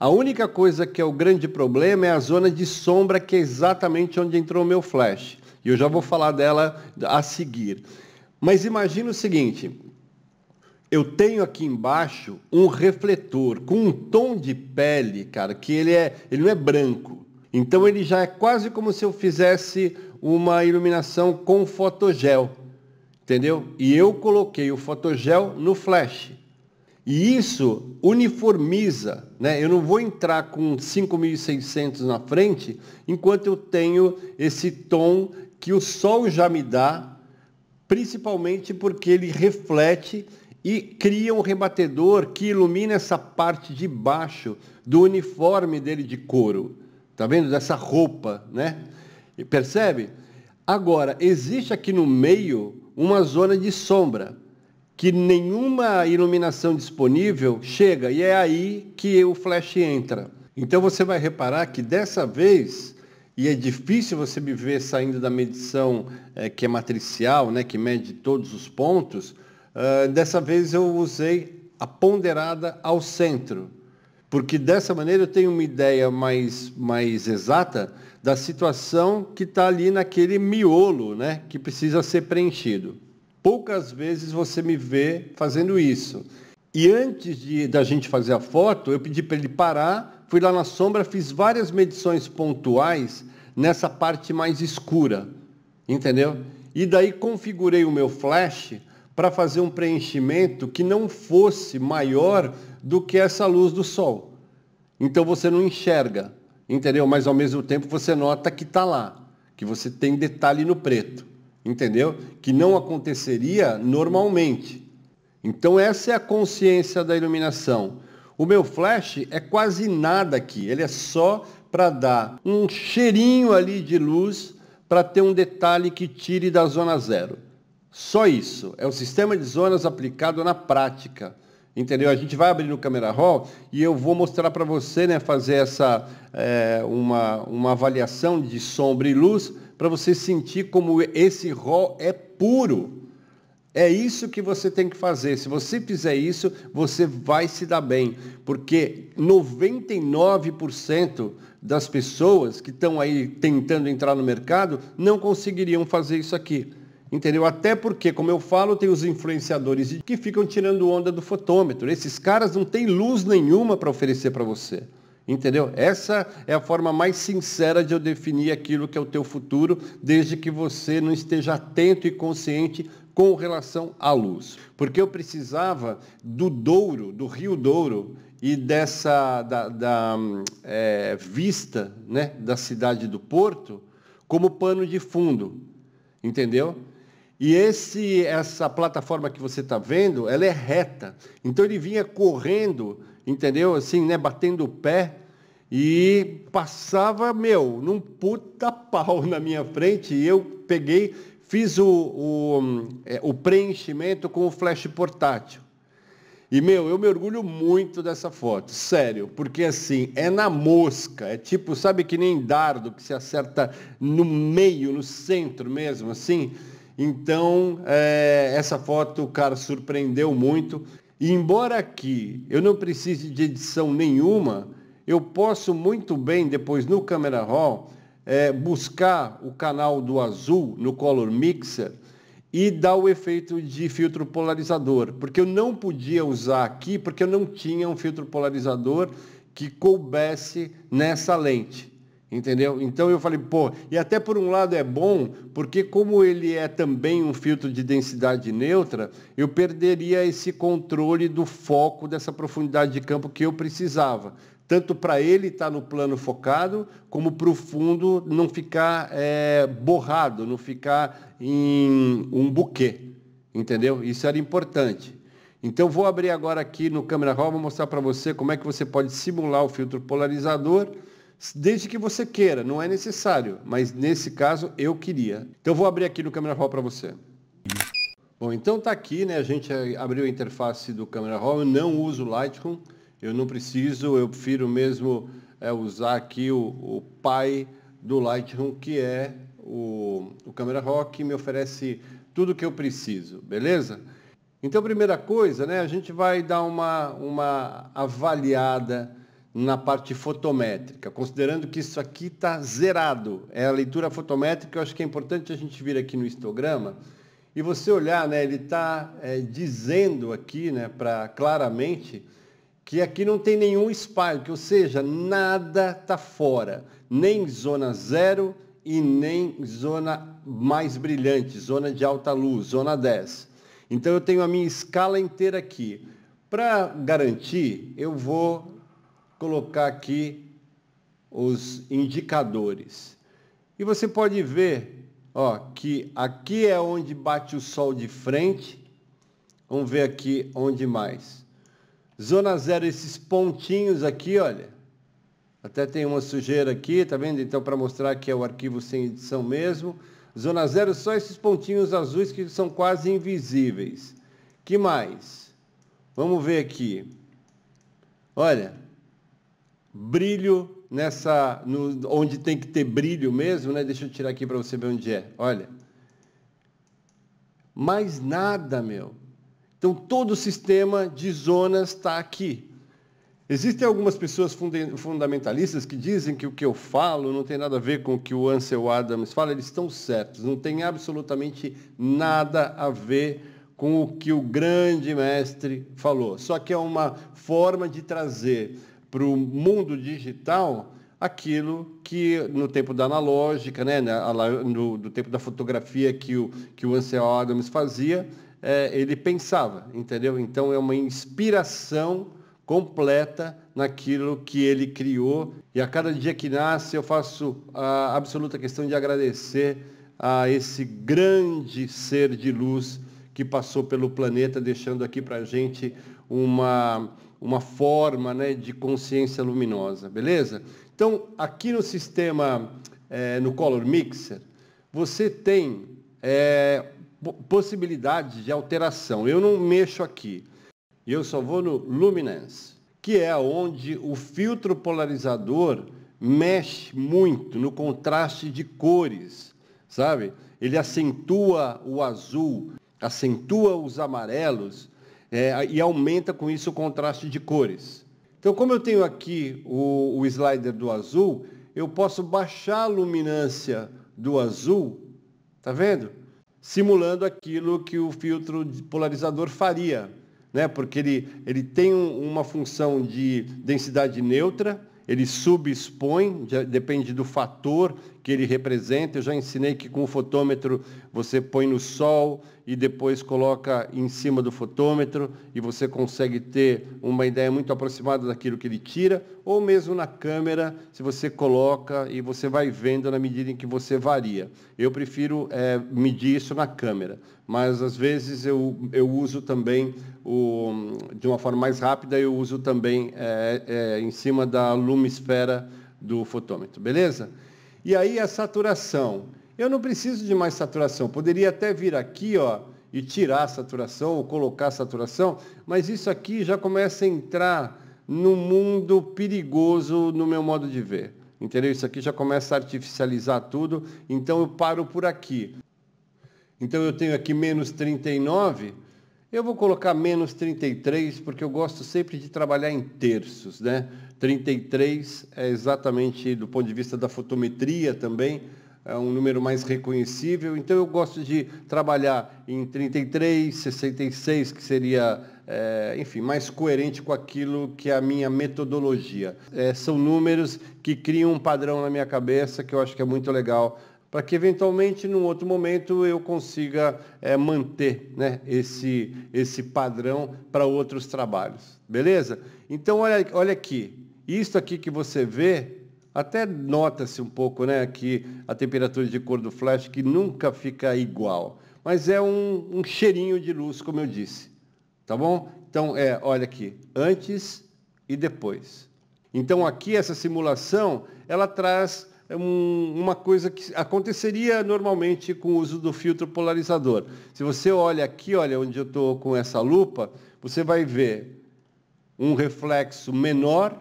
A única coisa que é o grande problema é a zona de sombra, que é exatamente onde entrou o meu flash. E eu já vou falar dela a seguir. Mas imagina o seguinte, eu tenho aqui embaixo um refletor com um tom de pele, cara, que ele é, ele não é branco. Então ele já é quase como se eu fizesse uma iluminação com fotogel, entendeu? E eu coloquei o fotogel no flash. E isso uniformiza, né? Eu não vou entrar com 5.600 na frente enquanto eu tenho esse tom que o sol já me dá, principalmente porque ele reflete e cria um rebatedor que ilumina essa parte de baixo do uniforme dele de couro, tá vendo? Dessa roupa, né? E percebe? Agora, existe aqui no meio uma zona de sombra que nenhuma iluminação disponível chega e é aí que o flash entra. Então você vai reparar que dessa vez, e é difícil você me ver saindo da medição é, que é matricial, né, que mede todos os pontos, uh, dessa vez eu usei a ponderada ao centro, porque dessa maneira eu tenho uma ideia mais, mais exata da situação que está ali naquele miolo né, que precisa ser preenchido. Poucas vezes você me vê fazendo isso. E antes de, da gente fazer a foto, eu pedi para ele parar, fui lá na sombra, fiz várias medições pontuais nessa parte mais escura, entendeu? E daí configurei o meu flash para fazer um preenchimento que não fosse maior do que essa luz do sol. Então você não enxerga, entendeu? Mas ao mesmo tempo você nota que está lá, que você tem detalhe no preto entendeu? Que não aconteceria normalmente. Então essa é a consciência da iluminação. O meu flash é quase nada aqui, ele é só para dar um cheirinho ali de luz para ter um detalhe que tire da zona zero. Só isso. É o sistema de zonas aplicado na prática. Entendeu? A gente vai abrir no Camera Roll e eu vou mostrar para você, né, fazer essa é, uma, uma avaliação de sombra e luz para você sentir como esse rol é puro. É isso que você tem que fazer. Se você fizer isso, você vai se dar bem, porque 99% das pessoas que estão aí tentando entrar no mercado não conseguiriam fazer isso aqui. Entendeu? Até porque, como eu falo, tem os influenciadores que ficam tirando onda do fotômetro. Esses caras não têm luz nenhuma para oferecer para você. Entendeu? Essa é a forma mais sincera de eu definir aquilo que é o teu futuro, desde que você não esteja atento e consciente com relação à luz. Porque eu precisava do Douro, do Rio Douro, e dessa da, da é, vista né, da cidade do Porto como pano de fundo, entendeu? E esse essa plataforma que você está vendo, ela é reta. Então ele vinha correndo, entendeu? Assim, né, batendo o pé e passava, meu, num puta pau na minha frente. E eu peguei, fiz o, o, é, o preenchimento com o flash portátil. E, meu, eu me orgulho muito dessa foto, sério, porque assim, é na mosca, é tipo, sabe que nem dardo que se acerta no meio, no centro mesmo, assim. Então, é, essa foto, cara, surpreendeu muito. E embora aqui eu não precise de edição nenhuma, eu posso muito bem depois no Camera Raw é, buscar o canal do azul no Color Mixer e dar o efeito de filtro polarizador, porque eu não podia usar aqui porque eu não tinha um filtro polarizador que coubesse nessa lente. Entendeu? Então eu falei, pô, e até por um lado é bom, porque como ele é também um filtro de densidade neutra, eu perderia esse controle do foco dessa profundidade de campo que eu precisava tanto para ele estar tá no plano focado, como para o fundo não ficar é, borrado, não ficar em um buquê, entendeu? Isso era importante. Então vou abrir agora aqui no Câmera Raw, vou mostrar para você como é que você pode simular o filtro polarizador, desde que você queira, não é necessário, mas nesse caso eu queria. Então vou abrir aqui no Câmera Raw para você. Bom, então tá aqui, né? A gente é, abriu a interface do Câmera Raw, eu não uso o Lightroom. Eu não preciso, eu prefiro mesmo é, usar aqui o, o pai do Lightroom, que é o, o Camera Raw, que me oferece tudo o que eu preciso, beleza? Então, primeira coisa, né, a gente vai dar uma, uma avaliada na parte fotométrica, considerando que isso aqui está zerado. É a leitura fotométrica, eu acho que é importante a gente vir aqui no histograma e você olhar, né, ele está é, dizendo aqui né, pra, claramente que aqui não tem nenhum spike, ou seja, nada está fora, nem zona zero e nem zona mais brilhante, zona de alta luz, zona 10. Então eu tenho a minha escala inteira aqui. Para garantir, eu vou colocar aqui os indicadores. E você pode ver ó, que aqui é onde bate o sol de frente. Vamos ver aqui onde mais. Zona zero, esses pontinhos aqui, olha. Até tem uma sujeira aqui, tá vendo? Então, para mostrar que é o arquivo sem edição mesmo. Zona zero, só esses pontinhos azuis que são quase invisíveis. Que mais? Vamos ver aqui. Olha, brilho nessa, no, onde tem que ter brilho mesmo, né? Deixa eu tirar aqui para você ver onde é. Olha, mais nada, meu. Então, todo o sistema de zonas está aqui. Existem algumas pessoas fundamentalistas que dizem que o que eu falo não tem nada a ver com o que o Ansel Adams fala, eles estão certos, não tem absolutamente nada a ver com o que o grande mestre falou. Só que é uma forma de trazer para o mundo digital aquilo que no tempo da analógica, né, né no, no tempo da fotografia que o, que o Ansel Adams fazia, é, ele pensava, entendeu? Então é uma inspiração completa naquilo que ele criou. E a cada dia que nasce, eu faço a absoluta questão de agradecer a esse grande ser de luz que passou pelo planeta, deixando aqui para a gente uma, uma forma né, de consciência luminosa, beleza? Então, aqui no sistema, é, no Color Mixer, você tem é, possibilidades de alteração. Eu não mexo aqui. Eu só vou no luminance, que é onde o filtro polarizador mexe muito no contraste de cores, sabe? Ele acentua o azul, acentua os amarelos é, e aumenta com isso o contraste de cores. Então, como eu tenho aqui o, o slider do azul, eu posso baixar a luminância do azul, tá vendo? simulando aquilo que o filtro polarizador faria, né? porque ele, ele tem uma função de densidade neutra, ele subexpõe, depende do fator que ele representa. Eu já ensinei que com o fotômetro você põe no sol e depois coloca em cima do fotômetro e você consegue ter uma ideia muito aproximada daquilo que ele tira, ou mesmo na câmera, se você coloca e você vai vendo na medida em que você varia. Eu prefiro é, medir isso na câmera, mas às vezes eu, eu uso também, o, de uma forma mais rápida, eu uso também é, é, em cima da lumesfera do fotômetro, beleza? E aí a saturação. Eu não preciso de mais saturação. Poderia até vir aqui, ó, e tirar a saturação ou colocar a saturação, mas isso aqui já começa a entrar num mundo perigoso no meu modo de ver. Entendeu? Isso aqui já começa a artificializar tudo, então eu paro por aqui. Então eu tenho aqui menos 39, eu vou colocar menos 33, porque eu gosto sempre de trabalhar em terços, né? 33 é exatamente, do ponto de vista da fotometria também, é um número mais reconhecível, então eu gosto de trabalhar em 33, 66, que seria, é, enfim, mais coerente com aquilo que é a minha metodologia. É, são números que criam um padrão na minha cabeça que eu acho que é muito legal para que eventualmente num outro momento eu consiga é, manter né, esse, esse padrão para outros trabalhos. Beleza? Então olha, olha aqui, isso aqui que você vê, até nota-se um pouco né, aqui a temperatura de cor do flash que nunca fica igual, mas é um, um cheirinho de luz, como eu disse. Tá bom? Então é, olha aqui, antes e depois. Então aqui essa simulação, ela traz é um, uma coisa que aconteceria normalmente com o uso do filtro polarizador. Se você olha aqui, olha onde eu estou com essa lupa, você vai ver um reflexo menor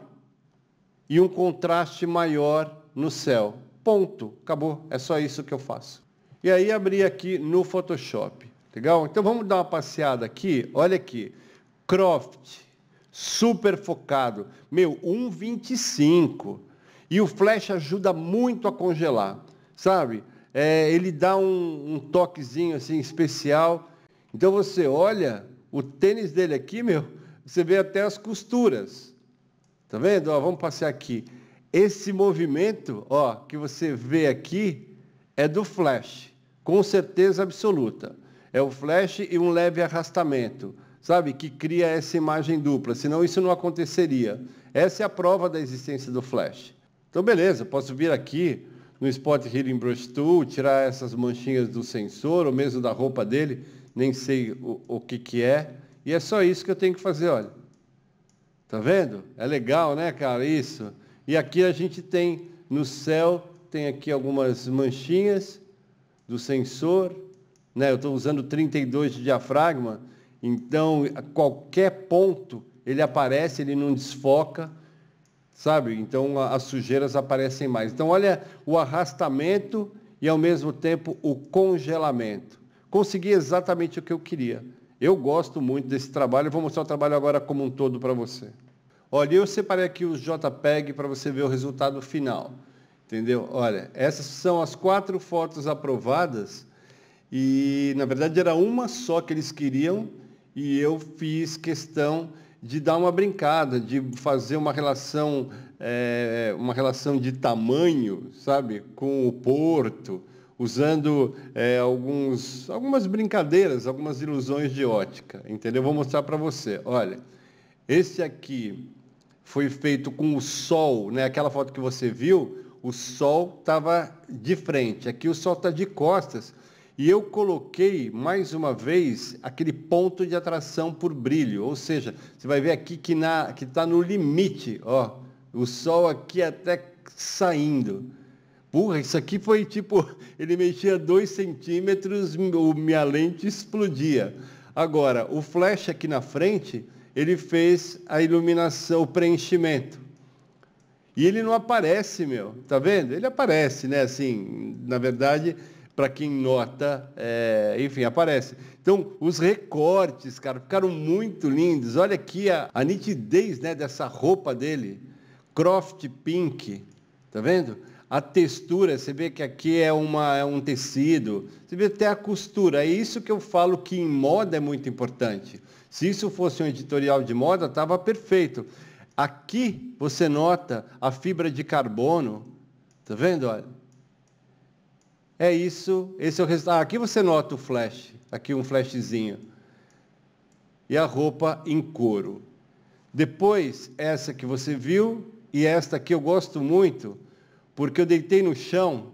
e um contraste maior no céu. Ponto. Acabou. É só isso que eu faço. E aí abri aqui no Photoshop. Legal? Então vamos dar uma passeada aqui. Olha aqui. Croft. Super focado. Meu, 1,25. E o flash ajuda muito a congelar, sabe? É, ele dá um, um toquezinho assim especial. Então você olha o tênis dele aqui, meu, você vê até as costuras. Tá vendo? Ó, vamos passar aqui. Esse movimento, ó, que você vê aqui é do flash, com certeza absoluta. É o flash e um leve arrastamento, sabe? Que cria essa imagem dupla, senão isso não aconteceria. Essa é a prova da existência do flash. Então, beleza, posso vir aqui no Spot Healing Brush Tool, tirar essas manchinhas do sensor ou mesmo da roupa dele, nem sei o, o que, que é. E é só isso que eu tenho que fazer, olha. Tá vendo? É legal, né, cara? Isso. E aqui a gente tem no céu, tem aqui algumas manchinhas do sensor. Né? Eu estou usando 32 de diafragma, então a qualquer ponto ele aparece, ele não desfoca sabe? Então as sujeiras aparecem mais. Então olha o arrastamento e ao mesmo tempo o congelamento. Consegui exatamente o que eu queria. Eu gosto muito desse trabalho, vou mostrar o trabalho agora como um todo para você. Olha, eu separei aqui os JPEG para você ver o resultado final. Entendeu? Olha, essas são as quatro fotos aprovadas e na verdade era uma só que eles queriam e eu fiz questão de dar uma brincada, de fazer uma relação, é, uma relação de tamanho, sabe, com o porto, usando é, alguns, algumas brincadeiras, algumas ilusões de ótica, entendeu? Vou mostrar para você. Olha, esse aqui foi feito com o sol, né? Aquela foto que você viu, o sol estava de frente. Aqui o sol está de costas, e eu coloquei mais uma vez aquele ponto de atração por brilho, ou seja, você vai ver aqui que está no limite, ó, o sol aqui até saindo. Porra, isso aqui foi tipo, ele mexia dois centímetros, minha lente explodia. Agora, o flash aqui na frente, ele fez a iluminação, o preenchimento. E ele não aparece, meu, tá vendo? Ele aparece, né? Assim, na verdade, para quem nota, é, enfim, aparece. Então, os recortes, cara, ficaram muito lindos. Olha aqui a, a nitidez né, dessa roupa dele. Croft Pink, tá vendo? a textura, você vê que aqui é, uma, é um tecido, você vê até a costura. É isso que eu falo que em moda é muito importante. Se isso fosse um editorial de moda, estava perfeito. Aqui você nota a fibra de carbono, tá vendo? Olha. É isso, esse é o resultado. Ah, aqui você nota o flash, aqui um flashzinho. E a roupa em couro. Depois, essa que você viu, e esta aqui eu gosto muito, porque eu deitei no chão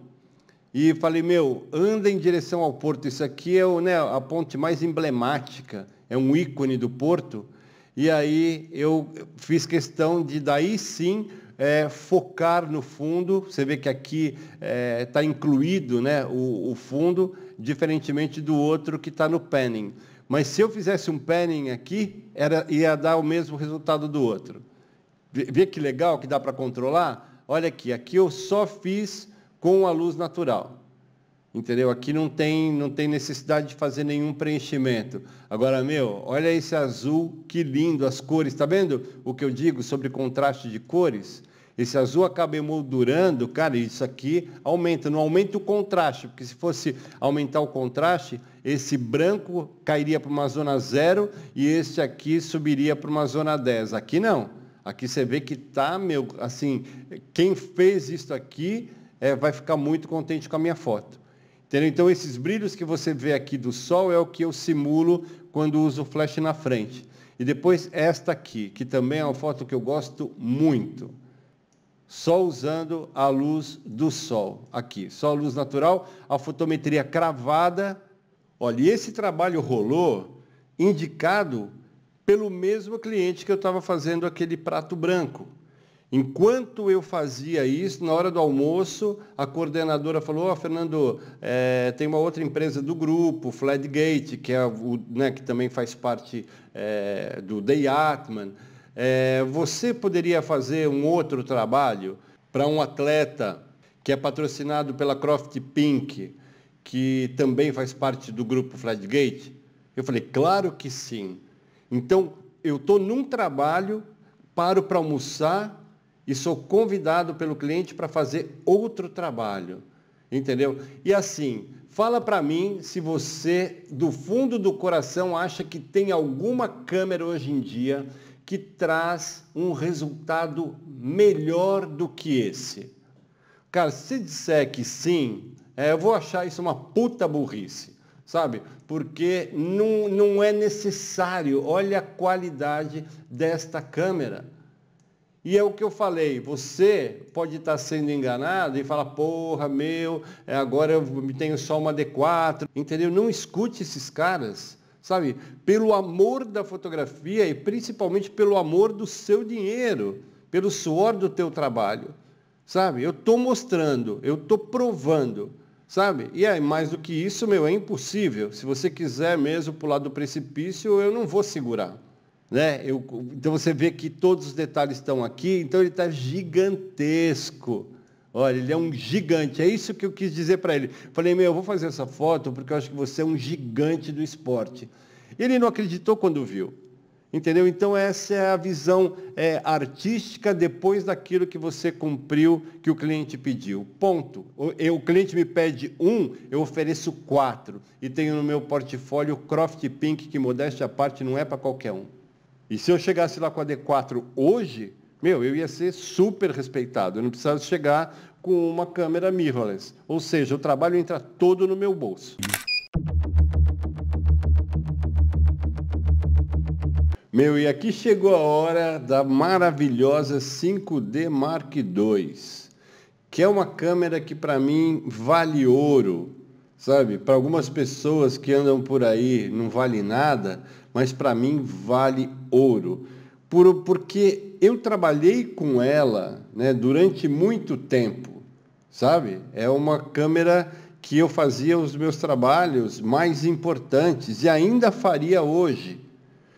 e falei, meu, anda em direção ao porto. Isso aqui é o, né, a ponte mais emblemática, é um ícone do porto. E aí eu fiz questão de daí sim é, focar no fundo. Você vê que aqui está é, tá incluído né, o, o, fundo, diferentemente do outro que está no panning. Mas se eu fizesse um panning aqui, era, ia dar o mesmo resultado do outro. Vê que legal que dá para controlar? Olha aqui, aqui eu só fiz com a luz natural. Entendeu? Aqui não tem, não tem necessidade de fazer nenhum preenchimento. Agora, meu, olha esse azul, que lindo as cores. Está vendo o que eu digo sobre contraste de cores? Esse azul acaba emoldurando, cara, isso aqui aumenta, não aumenta o contraste, porque se fosse aumentar o contraste, esse branco cairia para uma zona zero e esse aqui subiria para uma zona 10. Aqui não. Aqui você vê que tá, meu, assim, quem fez isso aqui é, vai ficar muito contente com a minha foto. Entendeu? Então, esses brilhos que você vê aqui do sol é o que eu simulo quando uso o flash na frente. E depois esta aqui, que também é uma foto que eu gosto muito. Só usando a luz do sol aqui, só luz natural, a fotometria cravada. Olha, esse trabalho rolou indicado pelo mesmo cliente que eu estava fazendo aquele prato branco. Enquanto eu fazia isso, na hora do almoço, a coordenadora falou, ó, oh, Fernando, é, tem uma outra empresa do grupo, Fladgate, que, é o, né, que também faz parte é, do Day Atman. É, você poderia fazer um outro trabalho para um atleta que é patrocinado pela Croft Pink, que também faz parte do grupo Fladgate? Eu falei, claro que sim. Então, eu estou num trabalho, paro para almoçar, e sou convidado pelo cliente para fazer outro trabalho. Entendeu? E assim, fala para mim se você, do fundo do coração, acha que tem alguma câmera hoje em dia que traz um resultado melhor do que esse. Cara, se disser que sim, é, eu vou achar isso uma puta burrice, sabe? Porque não, não é necessário. Olha a qualidade desta câmera. E é o que eu falei, você pode estar sendo enganado e falar, porra, meu, é, agora eu tenho só uma D4, entendeu? Não escute esses caras, sabe? Pelo amor da fotografia e principalmente pelo amor do seu dinheiro, pelo suor do teu trabalho, sabe? Eu estou mostrando, eu estou provando, sabe? E é mais do que isso, meu, é impossível. Se você quiser mesmo pular do precipício, eu não vou segurar. Né? Eu, então você vê que todos os detalhes estão aqui, então ele está gigantesco. Olha, ele é um gigante, é isso que eu quis dizer para ele. Falei, meu, eu vou fazer essa foto porque eu acho que você é um gigante do esporte. Ele não acreditou quando viu. Entendeu? Então essa é a visão é, artística depois daquilo que você cumpriu, que o cliente pediu. Ponto. O, eu, o cliente me pede um, eu ofereço quatro. E tenho no meu portfólio o Croft Pink, que modéstia à parte não é para qualquer um. E se eu chegasse lá com a D4 hoje, meu, eu ia ser super respeitado. Eu não precisava chegar com uma câmera mirrorless. Ou seja, o trabalho entra todo no meu bolso. Meu, e aqui chegou a hora da maravilhosa 5D Mark II, que é uma câmera que para mim vale ouro, sabe? Para algumas pessoas que andam por aí não vale nada, mas para mim vale ouro, por, porque eu trabalhei com ela né, durante muito tempo, sabe? É uma câmera que eu fazia os meus trabalhos mais importantes e ainda faria hoje,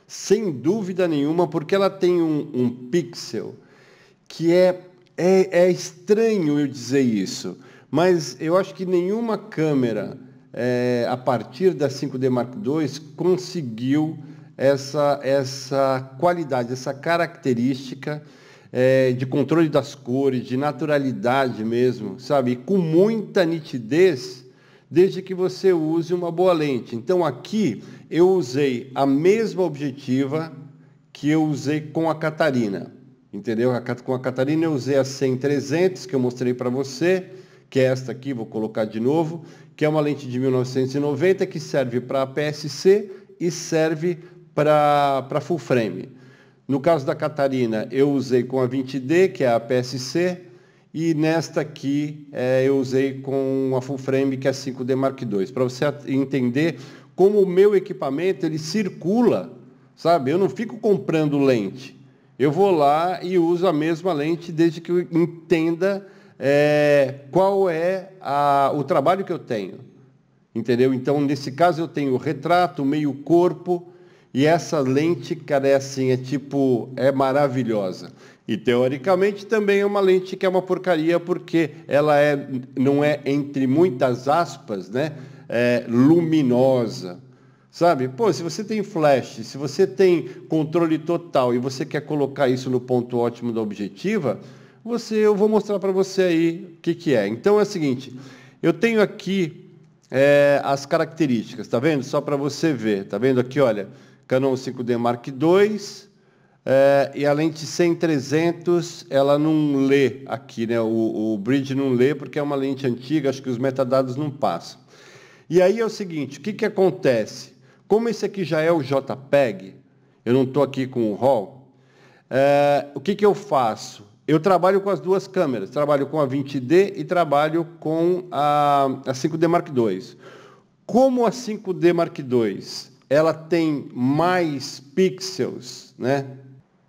sem dúvida nenhuma, porque ela tem um, um pixel que é, é, é estranho eu dizer isso, mas eu acho que nenhuma câmera é, a partir da 5D Mark II, conseguiu essa, essa qualidade, essa característica é, de controle das cores, de naturalidade mesmo, sabe? E com muita nitidez, desde que você use uma boa lente. Então aqui eu usei a mesma objetiva que eu usei com a Catarina, entendeu? Com a Catarina eu usei a 100-300 que eu mostrei para você, que é esta aqui, vou colocar de novo, que é uma lente de 1990 que serve para PSC e serve para full frame. No caso da Catarina, eu usei com a 20D, que é a PSC, e nesta aqui é, eu usei com a full frame, que é a 5D Mark II, para você entender como o meu equipamento ele circula, sabe? Eu não fico comprando lente. Eu vou lá e uso a mesma lente desde que eu entenda é, qual é a, o trabalho que eu tenho. Entendeu? Então, nesse caso, eu tenho o retrato, meio corpo, e essa lente, cara, é assim, é tipo, é maravilhosa. E teoricamente também é uma lente que é uma porcaria, porque ela é, não é, entre muitas aspas, né, é, luminosa. Sabe? Pô, se você tem flash, se você tem controle total e você quer colocar isso no ponto ótimo da objetiva, você, eu vou mostrar para você aí o que, que é. Então é o seguinte, eu tenho aqui é, as características, tá vendo? Só para você ver, tá vendo aqui, olha, Canon 5D Mark II, é, e a lente 100-300, ela não lê aqui, né? O, o bridge não lê porque é uma lente antiga, acho que os metadados não passam. E aí é o seguinte, o que, que acontece? Como esse aqui já é o JPEG, eu não estou aqui com o RAW, é, o que, que eu faço? Eu trabalho com as duas câmeras, trabalho com a 20D e trabalho com a, a 5D Mark II. Como a 5D Mark II ela tem mais pixels, né?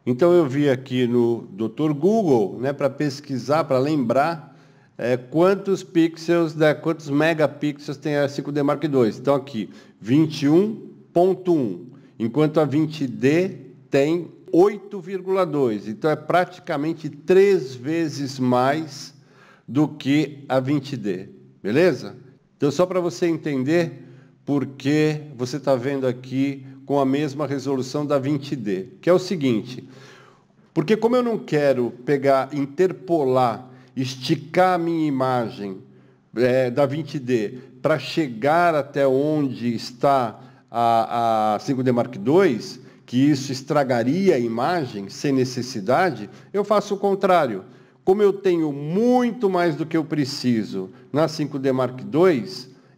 Então eu vi aqui no Dr. Google, né, para pesquisar, para lembrar é, quantos pixels, da, né, quantos megapixels tem a 5D Mark II. Então aqui, 21.1, enquanto a 20D tem 8,2. Então é praticamente três vezes mais do que a 20D. Beleza? Então, só para você entender por que você está vendo aqui com a mesma resolução da 20D, que é o seguinte, porque como eu não quero pegar, interpolar, esticar a minha imagem é, da 20D para chegar até onde está a, a 5D Mark II, que isso estragaria a imagem sem necessidade, eu faço o contrário. Como eu tenho muito mais do que eu preciso na 5D Mark II,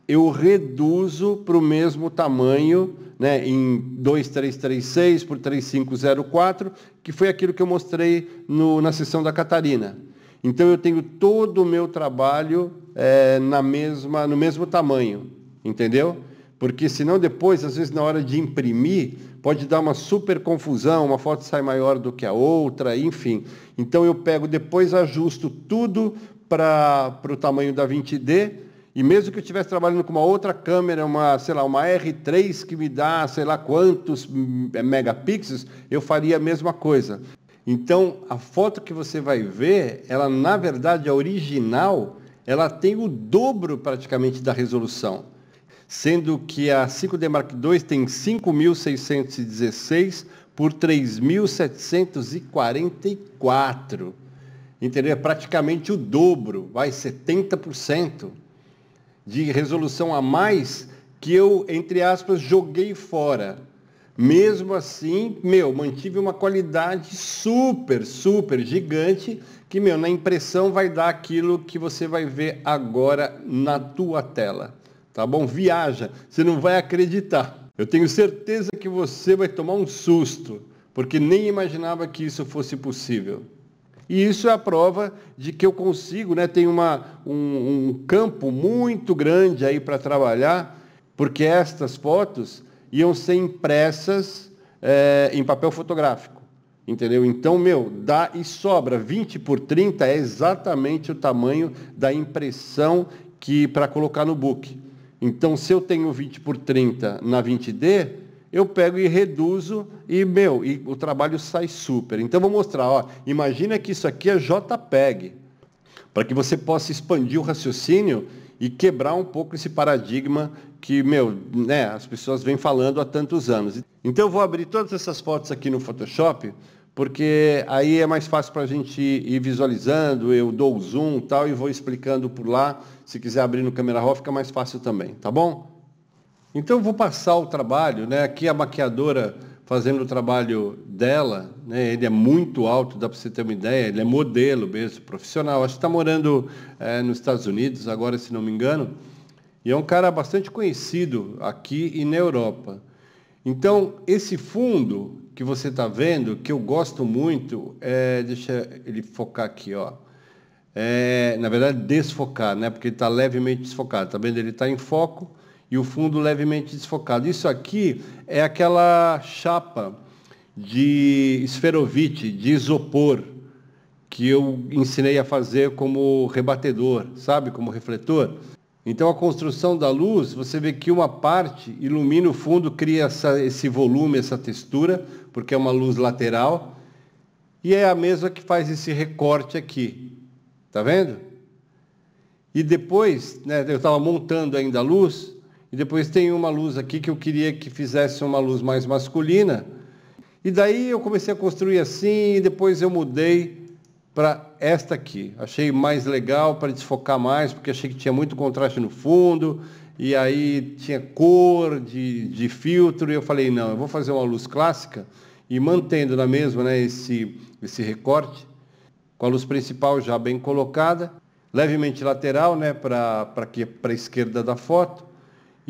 eu reduzo para o mesmo tamanho né, em 2336 por 3504, que foi aquilo que eu mostrei no, na sessão da Catarina. Então eu tenho todo o meu trabalho é, na mesma, no mesmo tamanho, entendeu? Porque senão depois, às vezes na hora de imprimir, pode dar uma super confusão, uma foto sai maior do que a outra, enfim. Então eu pego depois, ajusto tudo para o tamanho da 20D, e mesmo que eu estivesse trabalhando com uma outra câmera, uma, sei lá, uma R3 que me dá sei lá quantos megapixels, eu faria a mesma coisa. Então, a foto que você vai ver, ela na verdade, a original, ela tem o dobro praticamente da resolução sendo que a 5D Mark II tem 5.616 por 3.744. Entendeu? É praticamente o dobro, vai 70% de resolução a mais que eu, entre aspas, joguei fora. Mesmo assim, meu, mantive uma qualidade super, super gigante, que, meu, na impressão vai dar aquilo que você vai ver agora na tua tela tá bom? Viaja, você não vai acreditar. Eu tenho certeza que você vai tomar um susto, porque nem imaginava que isso fosse possível. E isso é a prova de que eu consigo, né? Tem uma, um, um campo muito grande aí para trabalhar, porque estas fotos iam ser impressas é, em papel fotográfico. Entendeu? Então, meu, dá e sobra. 20 por 30 é exatamente o tamanho da impressão que para colocar no book. Então, se eu tenho 20 por 30 na 20D, eu pego e reduzo e, meu, e o trabalho sai super. Então, vou mostrar. Ó, imagina que isso aqui é JPEG, para que você possa expandir o raciocínio e quebrar um pouco esse paradigma que, meu, né, as pessoas vêm falando há tantos anos. Então, eu vou abrir todas essas fotos aqui no Photoshop porque aí é mais fácil para a gente ir visualizando, eu dou o zoom tal e vou explicando por lá. Se quiser abrir no Câmera Raw fica mais fácil também, tá bom? Então eu vou passar o trabalho, né? Aqui a maquiadora fazendo o trabalho dela, né? Ele é muito alto, dá para você ter uma ideia. Ele é modelo mesmo, profissional. Acho que está morando é, nos Estados Unidos agora, se não me engano. E é um cara bastante conhecido aqui e na Europa. Então, esse fundo que você está vendo, que eu gosto muito, é, deixa ele focar aqui, ó. É, na verdade, desfocar, né? Porque ele está levemente desfocado. Está vendo? Ele está em foco e o fundo levemente desfocado. Isso aqui é aquela chapa de esferovite, de isopor, que eu ensinei a fazer como rebatedor, sabe? Como refletor. Então a construção da luz, você vê que uma parte ilumina o fundo, cria essa, esse volume, essa textura, porque é uma luz lateral, e é a mesma que faz esse recorte aqui. Tá vendo? E depois, né, eu estava montando ainda a luz, e depois tem uma luz aqui que eu queria que fizesse uma luz mais masculina. E daí eu comecei a construir assim, e depois eu mudei para esta aqui. Achei mais legal para desfocar mais, porque achei que tinha muito contraste no fundo, e aí tinha cor de, de filtro, e eu falei, não, eu vou fazer uma luz clássica, e mantendo na mesma né, esse, esse recorte, com a luz principal já bem colocada, levemente lateral né, para a esquerda da foto,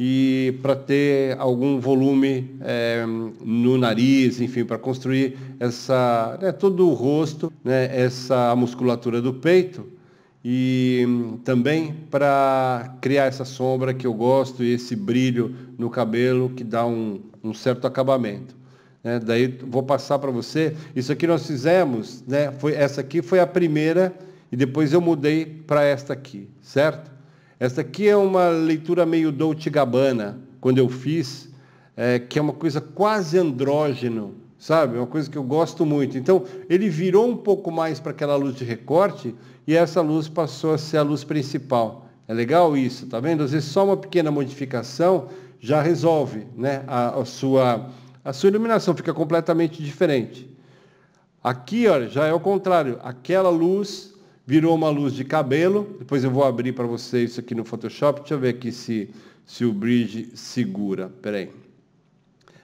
e para ter algum volume é, no nariz, enfim, para construir essa né, todo o rosto, né, essa musculatura do peito e também para criar essa sombra que eu gosto e esse brilho no cabelo que dá um, um certo acabamento. Né? Daí vou passar para você. Isso aqui nós fizemos, né? Foi essa aqui foi a primeira e depois eu mudei para esta aqui, certo? Essa aqui é uma leitura meio Dolce Gabbana, quando eu fiz, é, que é uma coisa quase andrógeno, sabe? É uma coisa que eu gosto muito. Então, ele virou um pouco mais para aquela luz de recorte e essa luz passou a ser a luz principal. É legal isso, tá vendo? Às vezes só uma pequena modificação já resolve, né? A, a sua, a sua iluminação fica completamente diferente. Aqui, olha, já é o contrário. Aquela luz virou uma luz de cabelo. Depois eu vou abrir para você isso aqui no Photoshop. Deixa eu ver aqui se, se o bridge segura. Peraí.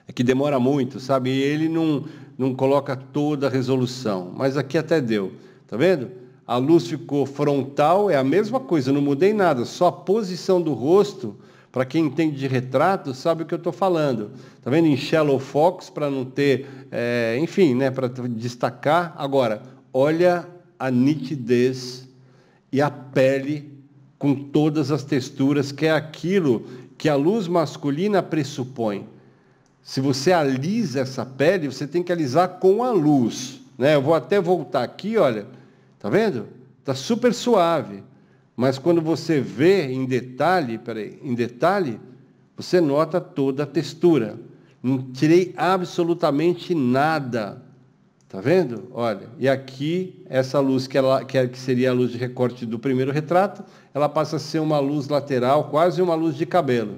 É que demora muito, sabe? E ele não, não coloca toda a resolução. Mas aqui até deu. Tá vendo? A luz ficou frontal, é a mesma coisa, não mudei nada, só a posição do rosto. Para quem entende de retrato, sabe o que eu estou falando. Tá vendo? Em shallow focus, para não ter, é, enfim, né, para destacar. Agora, olha a nitidez e a pele com todas as texturas, que é aquilo que a luz masculina pressupõe. Se você alisa essa pele, você tem que alisar com a luz. Né? Eu vou até voltar aqui, olha. Tá vendo? Tá super suave. Mas quando você vê em detalhe, peraí, em detalhe, você nota toda a textura. Não tirei absolutamente nada Tá vendo? Olha, e aqui essa luz que, ela, é, que seria a luz de recorte do primeiro retrato, ela passa a ser uma luz lateral, quase uma luz de cabelo.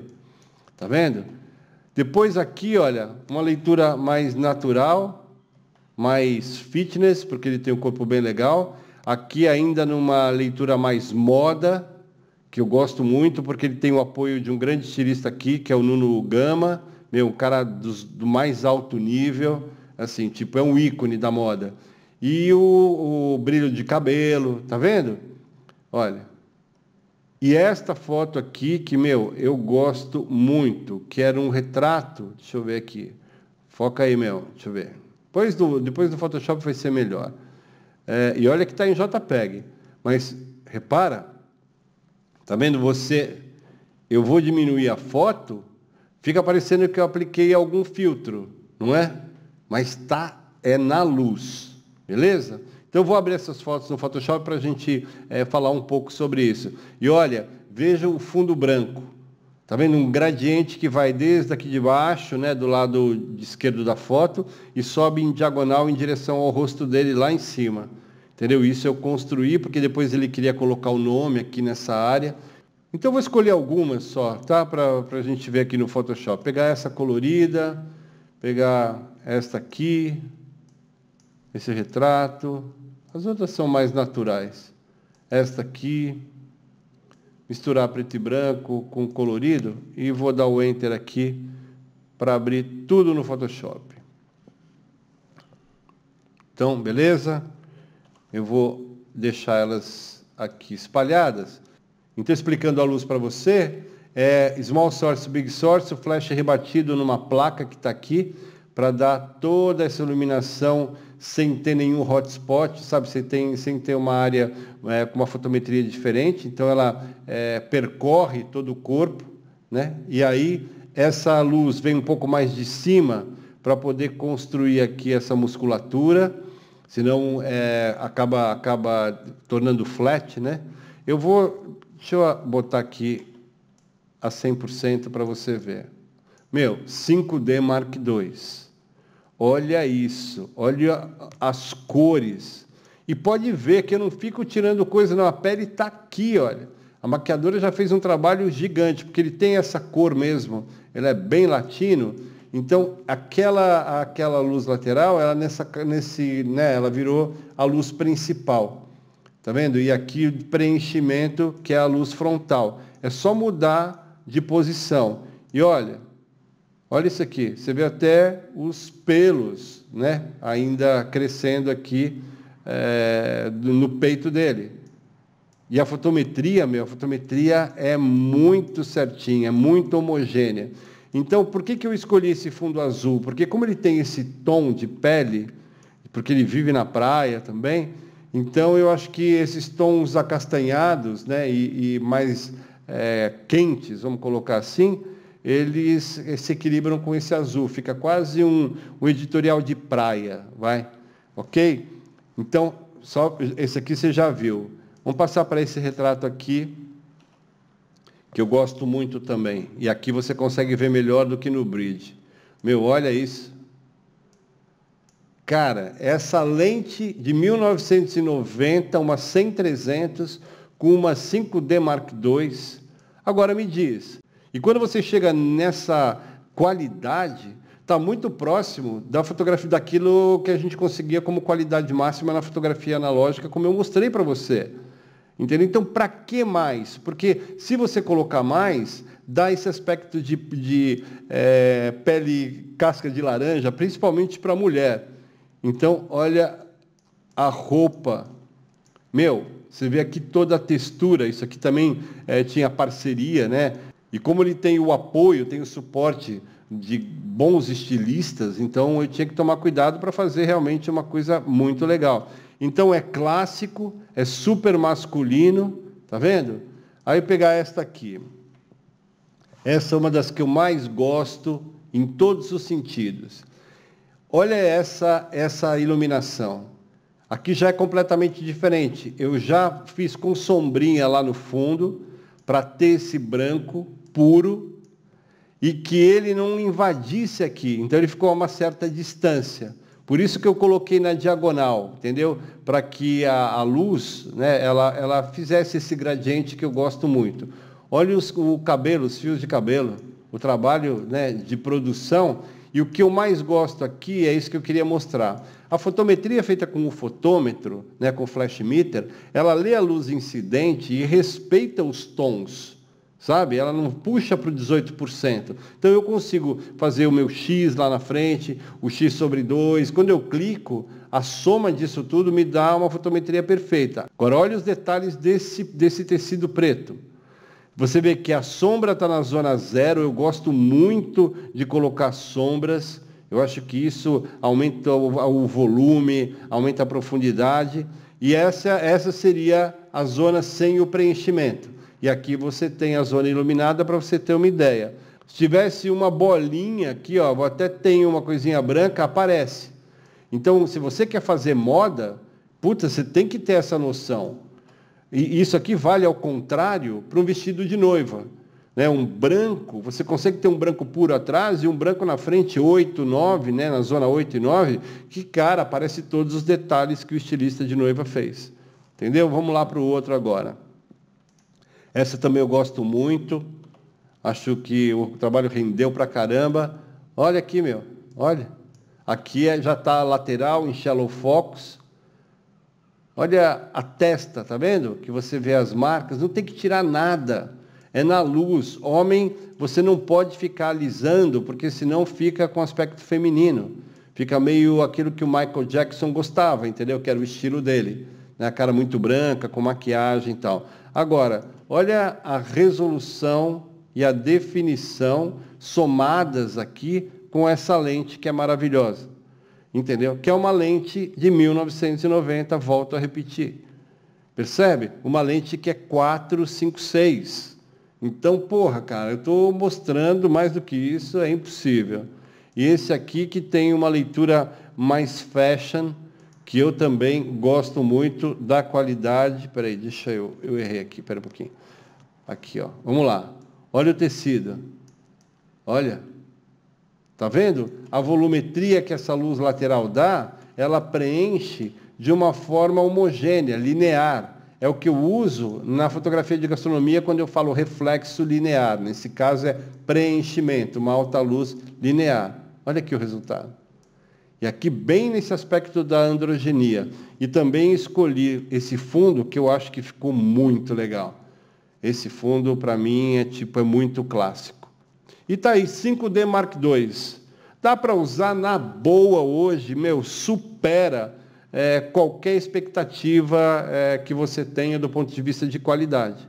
Tá vendo? Depois aqui, olha, uma leitura mais natural, mais fitness, porque ele tem um corpo bem legal. Aqui ainda numa leitura mais moda, que eu gosto muito, porque ele tem o apoio de um grande estilista aqui, que é o Nuno Gama, meu, um cara dos, do mais alto nível assim, tipo, é um ícone da moda. E o, o brilho de cabelo, tá vendo? Olha. E esta foto aqui, que, meu, eu gosto muito, que era um retrato. Deixa eu ver aqui. Foca aí, meu. Deixa eu ver. Depois do, depois do Photoshop vai ser melhor. É, e olha que está em JPEG. Mas repara, tá vendo você? Eu vou diminuir a foto, fica parecendo que eu apliquei algum filtro, não é? mas está é na luz, beleza? Então eu vou abrir essas fotos no Photoshop para a gente é, falar um pouco sobre isso. E olha, veja o fundo branco. Tá vendo um gradiente que vai desde aqui de baixo, né, do lado de esquerdo da foto, e sobe em diagonal em direção ao rosto dele lá em cima. Entendeu? Isso eu construí porque depois ele queria colocar o nome aqui nessa área. Então eu vou escolher algumas só, tá? Para a gente ver aqui no Photoshop. Pegar essa colorida, Pegar esta aqui, esse retrato. As outras são mais naturais. Esta aqui, misturar preto e branco com colorido e vou dar o enter aqui para abrir tudo no Photoshop. Então, beleza? Eu vou deixar elas aqui espalhadas. Então, explicando a luz para você, é Small Source, Big Source, o flash é rebatido numa placa que está aqui, para dar toda essa iluminação sem ter nenhum hotspot, sabe? Você tem, sem ter uma área é, com uma fotometria diferente, então ela é, percorre todo o corpo, né? E aí essa luz vem um pouco mais de cima para poder construir aqui essa musculatura, senão é, acaba, acaba tornando flat, né? Eu vou, deixa eu botar aqui a 100% para você ver. Meu, 5D Mark II. Olha isso, olha as cores. E pode ver que eu não fico tirando coisa, não. A pele está aqui, olha. A maquiadora já fez um trabalho gigante, porque ele tem essa cor mesmo. Ele é bem latino. Então, aquela, aquela luz lateral, ela, nessa, nesse, né, ela virou a luz principal. Tá vendo? E aqui o preenchimento, que é a luz frontal. É só mudar de posição. E olha, olha isso aqui, você vê até os pelos, né? Ainda crescendo aqui é, no peito dele. E a fotometria, meu, a fotometria é muito certinha, é muito homogênea. Então, por que, que eu escolhi esse fundo azul? Porque como ele tem esse tom de pele, porque ele vive na praia também, então eu acho que esses tons acastanhados né, e, e mais é, quentes, vamos colocar assim, eles se equilibram com esse azul. Fica quase um, um editorial de praia, vai? Ok? Então, só esse aqui você já viu. Vamos passar para esse retrato aqui, que eu gosto muito também. E aqui você consegue ver melhor do que no bridge. Meu, olha isso. Cara, essa lente de 1990, uma 100-300, com uma 5D Mark II. Agora me diz, e quando você chega nessa qualidade, está muito próximo da fotografia daquilo que a gente conseguia como qualidade máxima na fotografia analógica, como eu mostrei para você. Entendeu? Então, para que mais? Porque se você colocar mais, dá esse aspecto de, de é, pele casca de laranja, principalmente para mulher. Então, olha a roupa. Meu, você vê aqui toda a textura, isso aqui também é, tinha parceria, né? E como ele tem o apoio, tem o suporte de bons estilistas, então eu tinha que tomar cuidado para fazer realmente uma coisa muito legal. Então é clássico, é super masculino, tá vendo? Aí pegar esta aqui. Essa é uma das que eu mais gosto em todos os sentidos. Olha essa essa iluminação. Aqui já é completamente diferente. Eu já fiz com sombrinha lá no fundo para ter esse branco puro e que ele não invadisse aqui. Então ele ficou a uma certa distância. Por isso que eu coloquei na diagonal, entendeu? Para que a, a, luz, né, ela, ela fizesse esse gradiente que eu gosto muito. Olha os, o cabelo, os fios de cabelo, o trabalho né, de produção. E o que eu mais gosto aqui é isso que eu queria mostrar a fotometria feita com o fotômetro, né, com o flash meter, ela lê a luz incidente e respeita os tons, sabe? Ela não puxa para o 18%. Então eu consigo fazer o meu x lá na frente, o x sobre 2. Quando eu clico, a soma disso tudo me dá uma fotometria perfeita. Agora olha os detalhes desse, desse tecido preto. Você vê que a sombra está na zona zero. Eu gosto muito de colocar sombras eu acho que isso aumenta o, o volume, aumenta a profundidade, e essa, essa seria a zona sem o preenchimento. E aqui você tem a zona iluminada para você ter uma ideia. Se tivesse uma bolinha aqui, ó, até tem uma coisinha branca, aparece. Então, se você quer fazer moda, puta, você tem que ter essa noção. E isso aqui vale ao contrário para um vestido de noiva né, um branco, você consegue ter um branco puro atrás e um branco na frente, 8, 9, né, na zona 8 e 9, que, cara, aparece todos os detalhes que o estilista de noiva fez. Entendeu? Vamos lá para o outro agora. Essa também eu gosto muito. Acho que o trabalho rendeu para caramba. Olha aqui, meu. Olha. Aqui é, já está lateral em shallow focus. Olha a testa, tá vendo? Que você vê as marcas. Não tem que tirar nada é na luz. Homem, você não pode ficar alisando, porque senão fica com aspecto feminino. Fica meio aquilo que o Michael Jackson gostava, entendeu? Que era o estilo dele. Né? A cara muito branca, com maquiagem e tal. Agora, olha a resolução e a definição somadas aqui com essa lente que é maravilhosa. Entendeu? Que é uma lente de 1990, volto a repetir. Percebe? Uma lente que é 456. Então, porra, cara, eu estou mostrando mais do que isso, é impossível. E esse aqui que tem uma leitura mais fashion, que eu também gosto muito da qualidade. Peraí, deixa eu. Eu errei aqui, Peraí um pouquinho. Aqui, ó. Vamos lá. Olha o tecido. Olha. Tá vendo? A volumetria que essa luz lateral dá, ela preenche de uma forma homogênea, linear é o que eu uso na fotografia de gastronomia quando eu falo reflexo linear. Nesse caso é preenchimento, uma alta luz linear. Olha aqui o resultado. E aqui bem nesse aspecto da androgenia. E também escolhi esse fundo que eu acho que ficou muito legal. Esse fundo para mim é tipo é muito clássico. E tá aí 5D Mark II. Dá para usar na boa hoje, meu, supera é, qualquer expectativa é, que você tenha do ponto de vista de qualidade.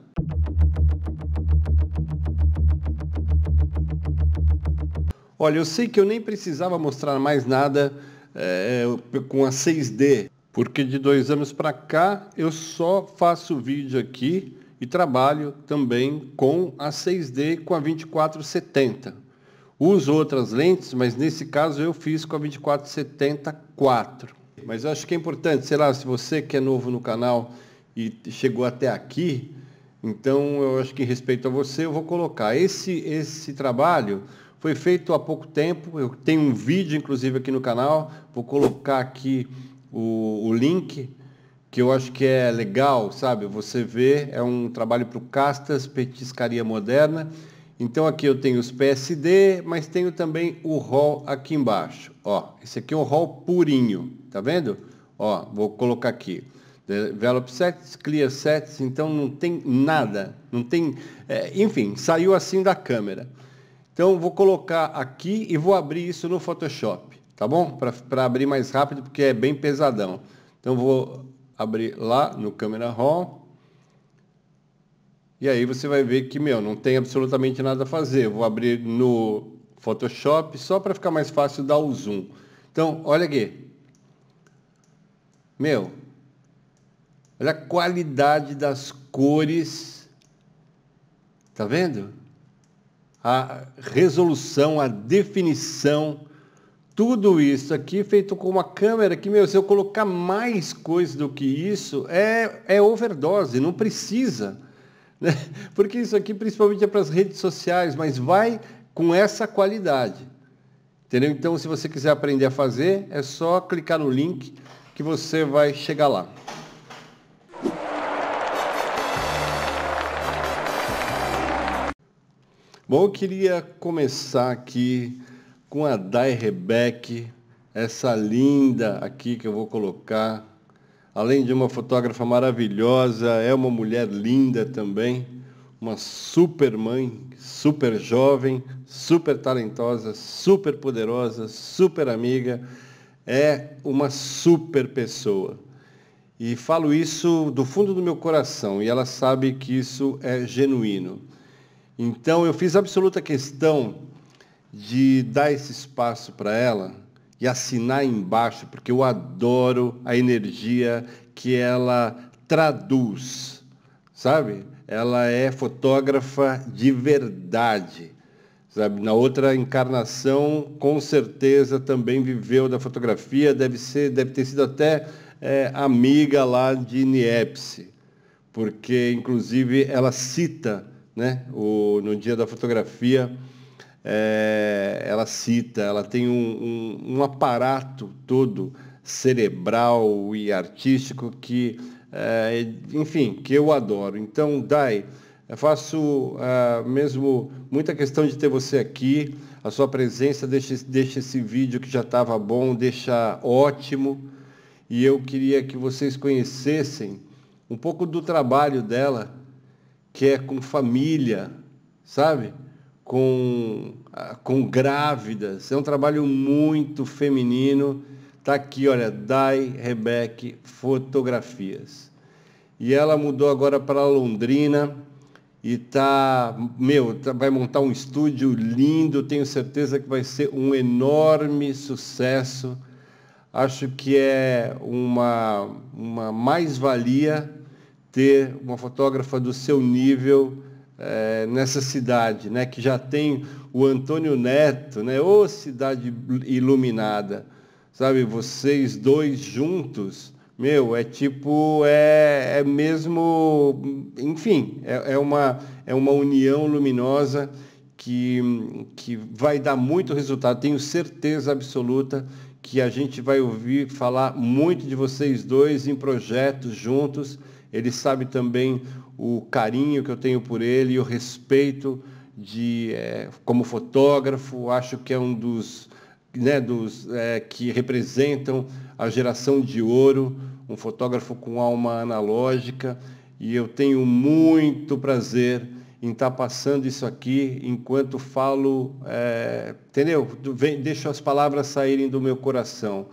Olha, eu sei que eu nem precisava mostrar mais nada é, com a 6D, porque de dois anos para cá eu só faço vídeo aqui e trabalho também com a 6D com a 2470. Uso outras lentes, mas nesse caso eu fiz com a 4. Mas eu acho que é importante, sei lá, se você que é novo no canal e chegou até aqui, então eu acho que em respeito a você eu vou colocar. Esse, esse trabalho foi feito há pouco tempo, eu tenho um vídeo inclusive aqui no canal, vou colocar aqui o, o link, que eu acho que é legal, sabe? Você vê, é um trabalho para o Castas Petiscaria Moderna então aqui eu tenho os PSD, mas tenho também o ROL aqui embaixo. Ó, esse aqui é um ROL purinho, tá vendo? Ó, vou colocar aqui. Develop sets, clear sets, então não tem nada, não tem, é, enfim, saiu assim da câmera. Então vou colocar aqui e vou abrir isso no Photoshop, tá bom? Para abrir mais rápido porque é bem pesadão. Então vou abrir lá no câmera RAW. E aí você vai ver que, meu, não tem absolutamente nada a fazer. vou abrir no Photoshop só para ficar mais fácil dar o zoom. Então, olha aqui. Meu, olha a qualidade das cores. Tá vendo? A resolução, a definição, tudo isso aqui feito com uma câmera que, meu, se eu colocar mais coisa do que isso, é, é overdose, não precisa né? porque isso aqui principalmente é para as redes sociais, mas vai com essa qualidade. Entendeu? Então, se você quiser aprender a fazer, é só clicar no link que você vai chegar lá. Bom, eu queria começar aqui com a Dai Rebeck, essa linda aqui que eu vou colocar Além de uma fotógrafa maravilhosa, é uma mulher linda também, uma super mãe, super jovem, super talentosa, super poderosa, super amiga, é uma super pessoa. E falo isso do fundo do meu coração e ela sabe que isso é genuíno. Então eu fiz absoluta questão de dar esse espaço para ela e assinar embaixo, porque eu adoro a energia que ela traduz, sabe? Ela é fotógrafa de verdade. Sabe? Na outra encarnação, com certeza também viveu da fotografia, deve, ser, deve ter sido até é, amiga lá de Niepce, porque inclusive ela cita né, o, no dia da fotografia é, ela cita, ela tem um, um, um, aparato todo cerebral e artístico que, é, enfim, que eu adoro. Então, Dai, faço é, mesmo muita questão de ter você aqui. A sua presença deixa, deixa esse vídeo que já estava bom, deixa ótimo. E eu queria que vocês conhecessem um pouco do trabalho dela, que é com família, sabe? com, ah, com grávidas. É um trabalho muito feminino. Está aqui, olha, Dai Rebec Fotografias. E ela mudou agora para Londrina e tá, meu, tá, vai montar um estúdio lindo, tenho certeza que vai ser um enorme sucesso. Acho que é uma, uma mais-valia ter uma fotógrafa do seu nível é, nessa cidade, né, que já tem o Antônio Neto, né, ô cidade iluminada, sabe, vocês dois juntos, meu, é tipo, é, é mesmo, enfim, é, é, uma, é uma união luminosa que, que vai dar muito resultado, tenho certeza absoluta que a gente vai ouvir falar muito de vocês dois em projetos juntos, ele sabe também o carinho que eu tenho por ele e o respeito de é, como fotógrafo acho que é um dos né, dos é, que representam a geração de ouro um fotógrafo com alma analógica e eu tenho muito prazer em estar tá passando isso aqui enquanto falo é, entendeu Vem, deixo as palavras saírem do meu coração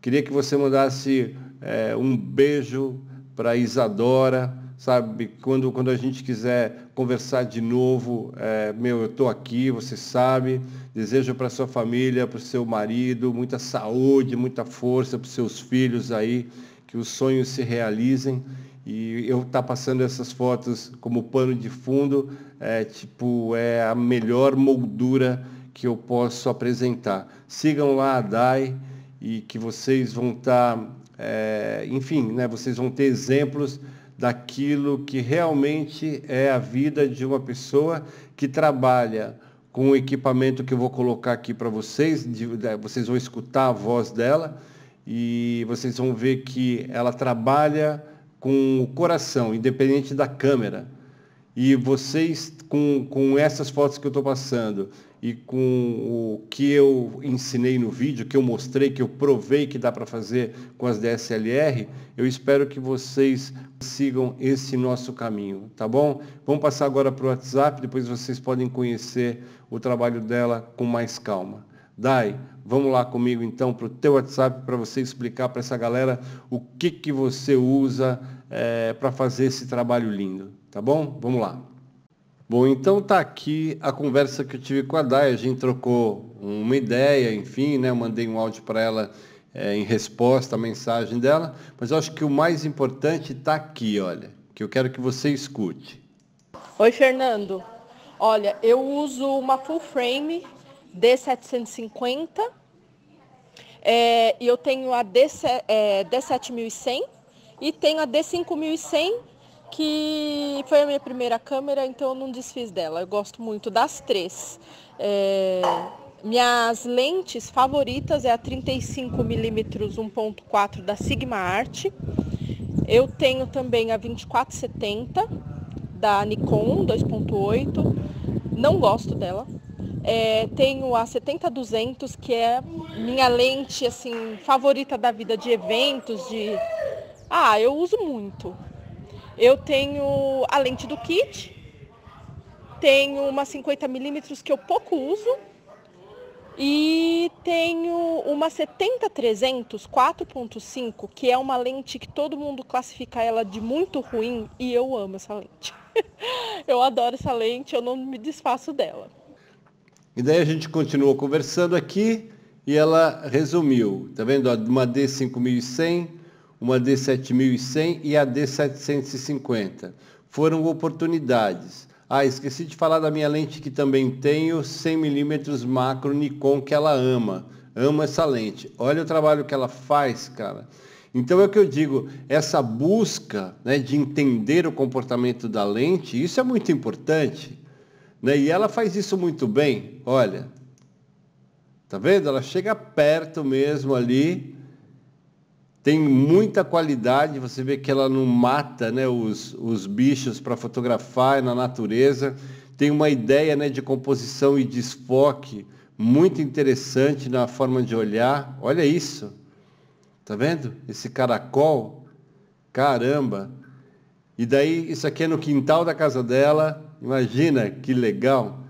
queria que você mandasse é, um beijo para Isadora sabe? Quando, quando a gente quiser conversar de novo, é, meu, eu estou aqui, você sabe. Desejo para sua família, para o seu marido, muita saúde, muita força para os seus filhos aí, que os sonhos se realizem. E eu estar tá passando essas fotos como pano de fundo, é, tipo, é a melhor moldura que eu posso apresentar. Sigam lá a DAI e que vocês vão estar, tá, é, enfim, né, vocês vão ter exemplos daquilo que realmente é a vida de uma pessoa que trabalha com o equipamento que eu vou colocar aqui para vocês, vocês vão escutar a voz dela e vocês vão ver que ela trabalha com o coração, independente da câmera. E vocês, com, com essas fotos que eu estou passando e com o que eu ensinei no vídeo, que eu mostrei, que eu provei que dá para fazer com as DSLR, eu espero que vocês sigam esse nosso caminho, tá bom? Vamos passar agora para o WhatsApp, depois vocês podem conhecer o trabalho dela com mais calma. Dai, vamos lá comigo então para o teu WhatsApp para você explicar para essa galera o que, que você usa é, eh, para fazer esse trabalho lindo. Tá bom? Vamos lá. Bom, então tá aqui a conversa que eu tive com a Dai, A gente trocou uma ideia, enfim, né? Eu mandei um áudio para ela é, em resposta à mensagem dela, mas eu acho que o mais importante está aqui, olha, que eu quero que você escute. Oi, Fernando. Olha, eu uso uma full frame D750 é, e eu tenho a D, é, D7100 e tenho a D5100 que foi a minha primeira câmera, então eu não desfiz dela. Eu gosto muito das três. É, minhas lentes favoritas é a 35mm 1.4 da Sigma Art. Eu tenho também a 2470 da Nikon 2.8. Não gosto dela. É, tenho a 70-200, que é minha lente assim favorita da vida de eventos, de... Ah, eu uso muito. Eu tenho a lente do kit, tenho uma 50mm que eu pouco uso e tenho uma 70-300 4.5, que é uma lente que todo mundo classifica ela de muito ruim e eu amo essa lente. eu adoro essa lente, eu não me desfaço dela. E daí a gente continuou conversando aqui e ela resumiu, tá vendo? Uma D5100 uma D7100 e a D750. Foram oportunidades. Ah, esqueci de falar da minha lente que também tenho, 100mm macro Nikon, que ela ama. Ama essa lente. Olha o trabalho que ela faz, cara. Então é o que eu digo, essa busca né, de entender o comportamento da lente, isso é muito importante. Né? E ela faz isso muito bem. Olha, tá vendo? Ela chega perto mesmo ali tem muita qualidade, você vê que ela não mata né, os, os bichos para fotografar é na natureza, tem uma ideia né, de composição e desfoque muito interessante na forma de olhar. Olha isso, tá vendo? Esse caracol, caramba! E daí, isso aqui é no quintal da casa dela, imagina que legal!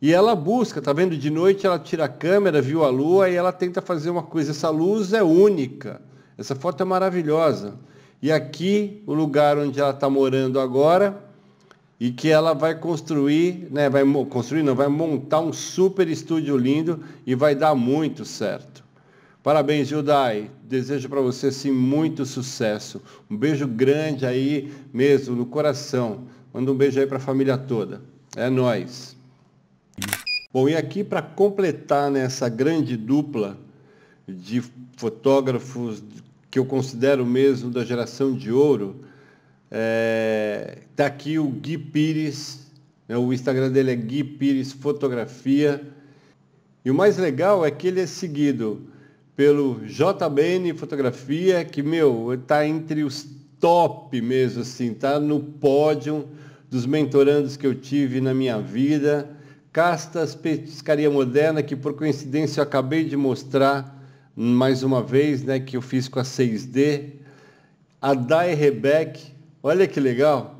E ela busca, tá vendo? De noite ela tira a câmera, viu a lua e ela tenta fazer uma coisa. Essa luz é única. Essa foto é maravilhosa. E aqui, o lugar onde ela está morando agora, e que ela vai construir, né, vai construir, não, vai montar um super estúdio lindo e vai dar muito certo. Parabéns, Judai. Desejo para você sim muito sucesso. Um beijo grande aí mesmo no coração. Manda um beijo aí para a família toda. É nós. Bom, e aqui para completar nessa né, grande dupla de fotógrafos que eu considero mesmo da geração de ouro, está é, tá aqui o Gui Pires, né, o Instagram dele é Gui Pires Fotografia. E o mais legal é que ele é seguido pelo JBN Fotografia, que, meu, está entre os top mesmo, assim, tá no pódio dos mentorandos que eu tive na minha vida. Castas Pescaria Moderna, que por coincidência eu acabei de mostrar mais uma vez, né, que eu fiz com a 6D, a Dai Rebeck, olha que legal.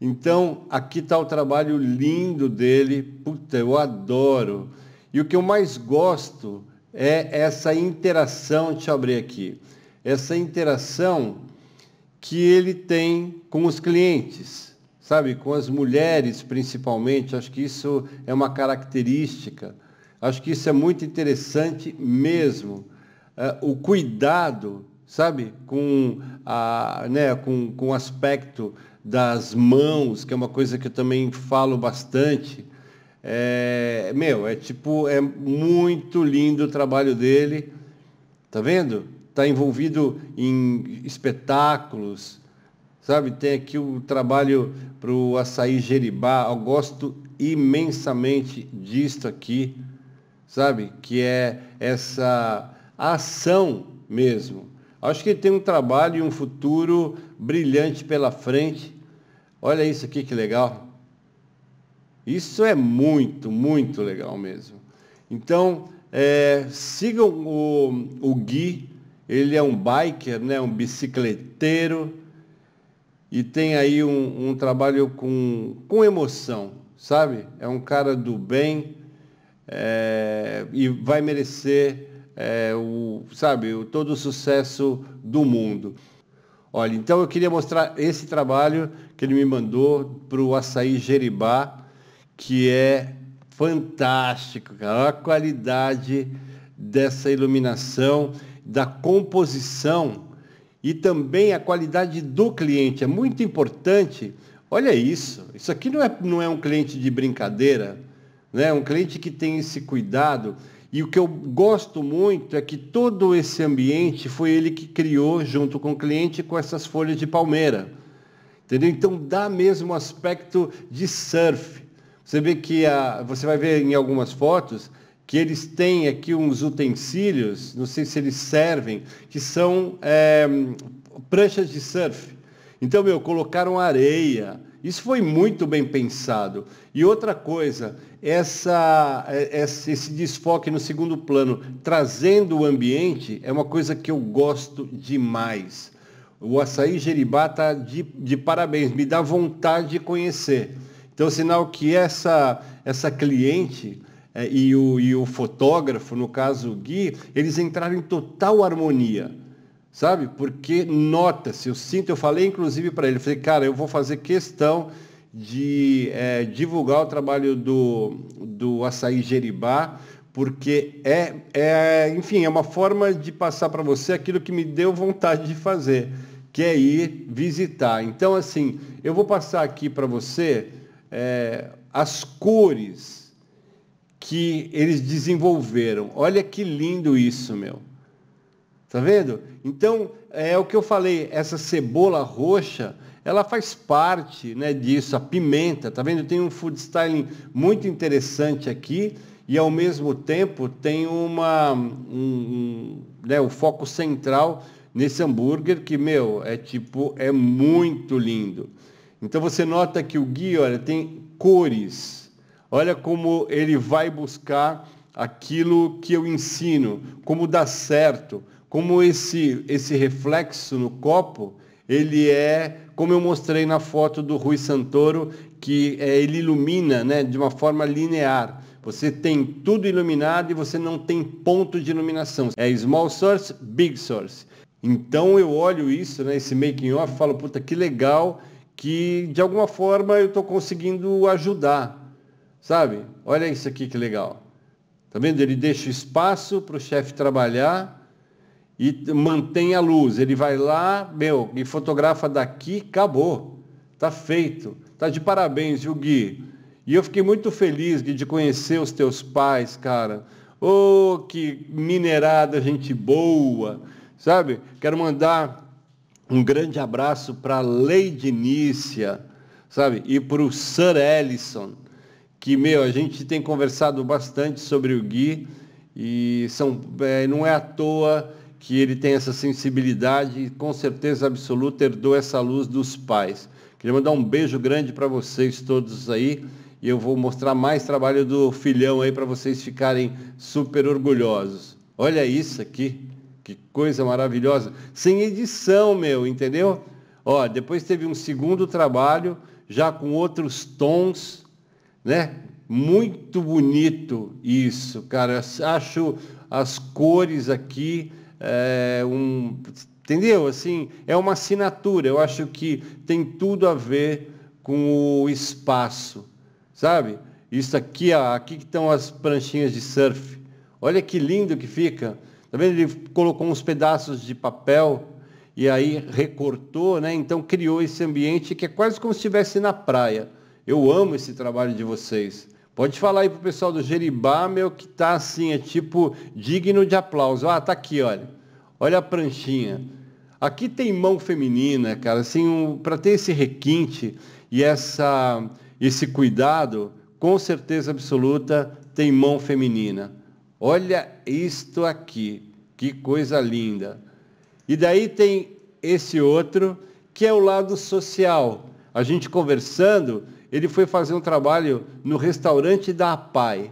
Então, aqui está o trabalho lindo dele, puta, eu adoro. E o que eu mais gosto é essa interação, deixa eu abrir aqui, essa interação que ele tem com os clientes, sabe, com as mulheres principalmente, acho que isso é uma característica, acho que isso é muito interessante mesmo uh, o cuidado, sabe, com, a, né, com, com o aspecto das mãos, que é uma coisa que eu também falo bastante. É, meu, é tipo, é muito lindo o trabalho dele, tá vendo? Tá envolvido em espetáculos, sabe? Tem aqui o trabalho para o açaí Jeribá, eu gosto imensamente disto aqui, sabe? Que é essa a ação mesmo. Acho que ele tem um trabalho e um futuro brilhante pela frente. Olha isso aqui que legal. Isso é muito, muito legal mesmo. Então, é, sigam o, o Gui, ele é um biker, né, um bicicleteiro, e tem aí um, um trabalho com, com emoção, sabe? É um cara do bem é, e vai merecer é, o, sabe, o, todo o sucesso do mundo. Olha, então eu queria mostrar esse trabalho que ele me mandou para o Açaí Jeribá, que é fantástico, cara. a qualidade dessa iluminação, da composição e também a qualidade do cliente. É muito importante. Olha isso. Isso aqui não é, não é um cliente de brincadeira, né? um cliente que tem esse cuidado e o que eu gosto muito é que todo esse ambiente foi ele que criou junto com o cliente com essas folhas de palmeira. Entendeu? Então dá mesmo aspecto de surf. Você vê que a, você vai ver em algumas fotos que eles têm aqui uns utensílios, não sei se eles servem, que são é, pranchas de surf. Então, meu, colocaram areia, isso foi muito bem pensado. E outra coisa, essa, é, esse desfoque no segundo plano, trazendo o ambiente, é uma coisa que eu gosto demais. O açaí Jeribá está de, de parabéns, me dá vontade de conhecer. Então, sinal que essa, essa cliente é, e, o, e o fotógrafo, no caso o Gui, eles entraram em total harmonia sabe? Porque nota-se, eu sinto, eu falei inclusive para ele, falei, cara, eu vou fazer questão de é, divulgar o trabalho do, do Açaí Jeribá, porque é, é, enfim, é uma forma de passar para você aquilo que me deu vontade de fazer, que é ir visitar. Então, assim, eu vou passar aqui para você é, as cores que eles desenvolveram. Olha que lindo isso, meu. Tá vendo? Então, é o que eu falei, essa cebola roxa, ela faz parte né, disso, a pimenta, tá vendo? Tem um food styling muito interessante aqui e ao mesmo tempo tem uma um, um, né, o foco central nesse hambúrguer que, meu, é tipo, é muito lindo. Então você nota que o Gui, olha, tem cores. Olha como ele vai buscar aquilo que eu ensino, como dá certo como esse, esse reflexo no copo, ele é, como eu mostrei na foto do Rui Santoro, que é, ele ilumina né, de uma forma linear. Você tem tudo iluminado e você não tem ponto de iluminação. É small source, big source. Então eu olho isso, né, esse making off, falo, puta, que legal que de alguma forma eu estou conseguindo ajudar. Sabe? Olha isso aqui que legal. Tá vendo? Ele deixa espaço para o chefe trabalhar e mantém a luz. Ele vai lá, meu, e fotografa daqui, acabou. está feito. está de parabéns, viu, Gui? E eu fiquei muito feliz Gui, de conhecer os teus pais, cara. Ô, oh, que minerada, gente boa. Sabe? Quero mandar um grande abraço para Lady Nícia, sabe? E para o Sir Ellison, que, meu, a gente tem conversado bastante sobre o Gui e são, é, não é à toa que ele tem essa sensibilidade e com certeza absoluta herdou essa luz dos pais. Queria mandar um beijo grande para vocês todos aí e eu vou mostrar mais trabalho do filhão aí para vocês ficarem super orgulhosos. Olha isso aqui, que coisa maravilhosa, sem edição, meu, entendeu? Ó, depois teve um segundo trabalho já com outros tons, né? Muito bonito isso, cara. Acho as cores aqui é, um, entendeu? Assim, é uma assinatura. Eu acho que tem tudo a ver com o espaço, sabe? Isso aqui, ó, aqui que estão as pranchinhas de surf. Olha que lindo que fica. Tá vendo? Ele colocou uns pedaços de papel e aí recortou, né? Então criou esse ambiente que é quase como se estivesse na praia. Eu amo esse trabalho de vocês. Pode falar aí pro pessoal do Jeribá, meu, que tá assim, é tipo digno de aplauso. Ah, tá aqui, olha. Olha a pranchinha. Aqui tem mão feminina, cara, assim, um, para ter esse requinte e essa, esse cuidado, com certeza absoluta, tem mão feminina. Olha isto aqui, que coisa linda. E daí tem esse outro, que é o lado social. A gente conversando, ele foi fazer um trabalho no restaurante da Pai.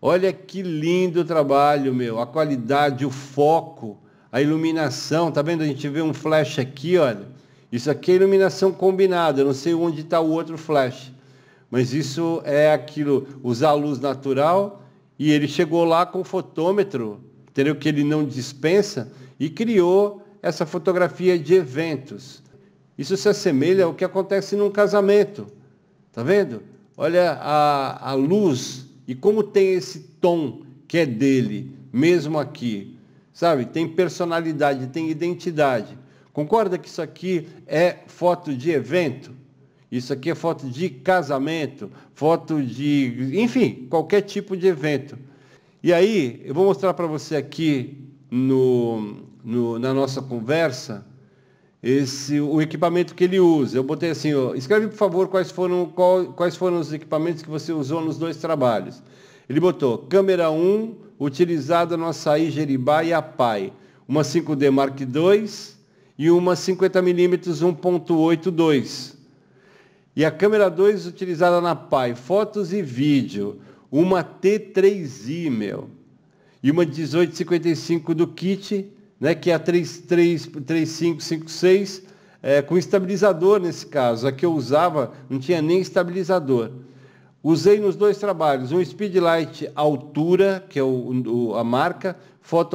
Olha que lindo trabalho, meu. A qualidade, o foco, a iluminação. Tá vendo? A gente vê um flash aqui, olha. Isso aqui é iluminação combinada. Eu não sei onde está o outro flash. Mas isso é aquilo, usar a luz natural. E ele chegou lá com o fotômetro, entendeu? Que ele não dispensa. E criou essa fotografia de eventos. Isso se assemelha ao que acontece num casamento. Está vendo? Olha a, a luz e como tem esse tom que é dele, mesmo aqui. Sabe? Tem personalidade, tem identidade. Concorda que isso aqui é foto de evento? Isso aqui é foto de casamento, foto de. enfim, qualquer tipo de evento. E aí, eu vou mostrar para você aqui no, no, na nossa conversa esse o equipamento que ele usa. Eu botei assim, ó, escreve por favor quais foram, qual, quais foram os equipamentos que você usou nos dois trabalhos. Ele botou câmera 1, utilizada no açaí Jeribá e Apai, uma 5D Mark II e uma 50mm 1.82. E a câmera 2 utilizada na PAI, fotos e vídeo, uma T3i, meu, e uma 1855 do kit né, que é a 3556, é, com estabilizador nesse caso. A que eu usava não tinha nem estabilizador. Usei nos dois trabalhos um Speedlight Altura, que é o, o, a marca,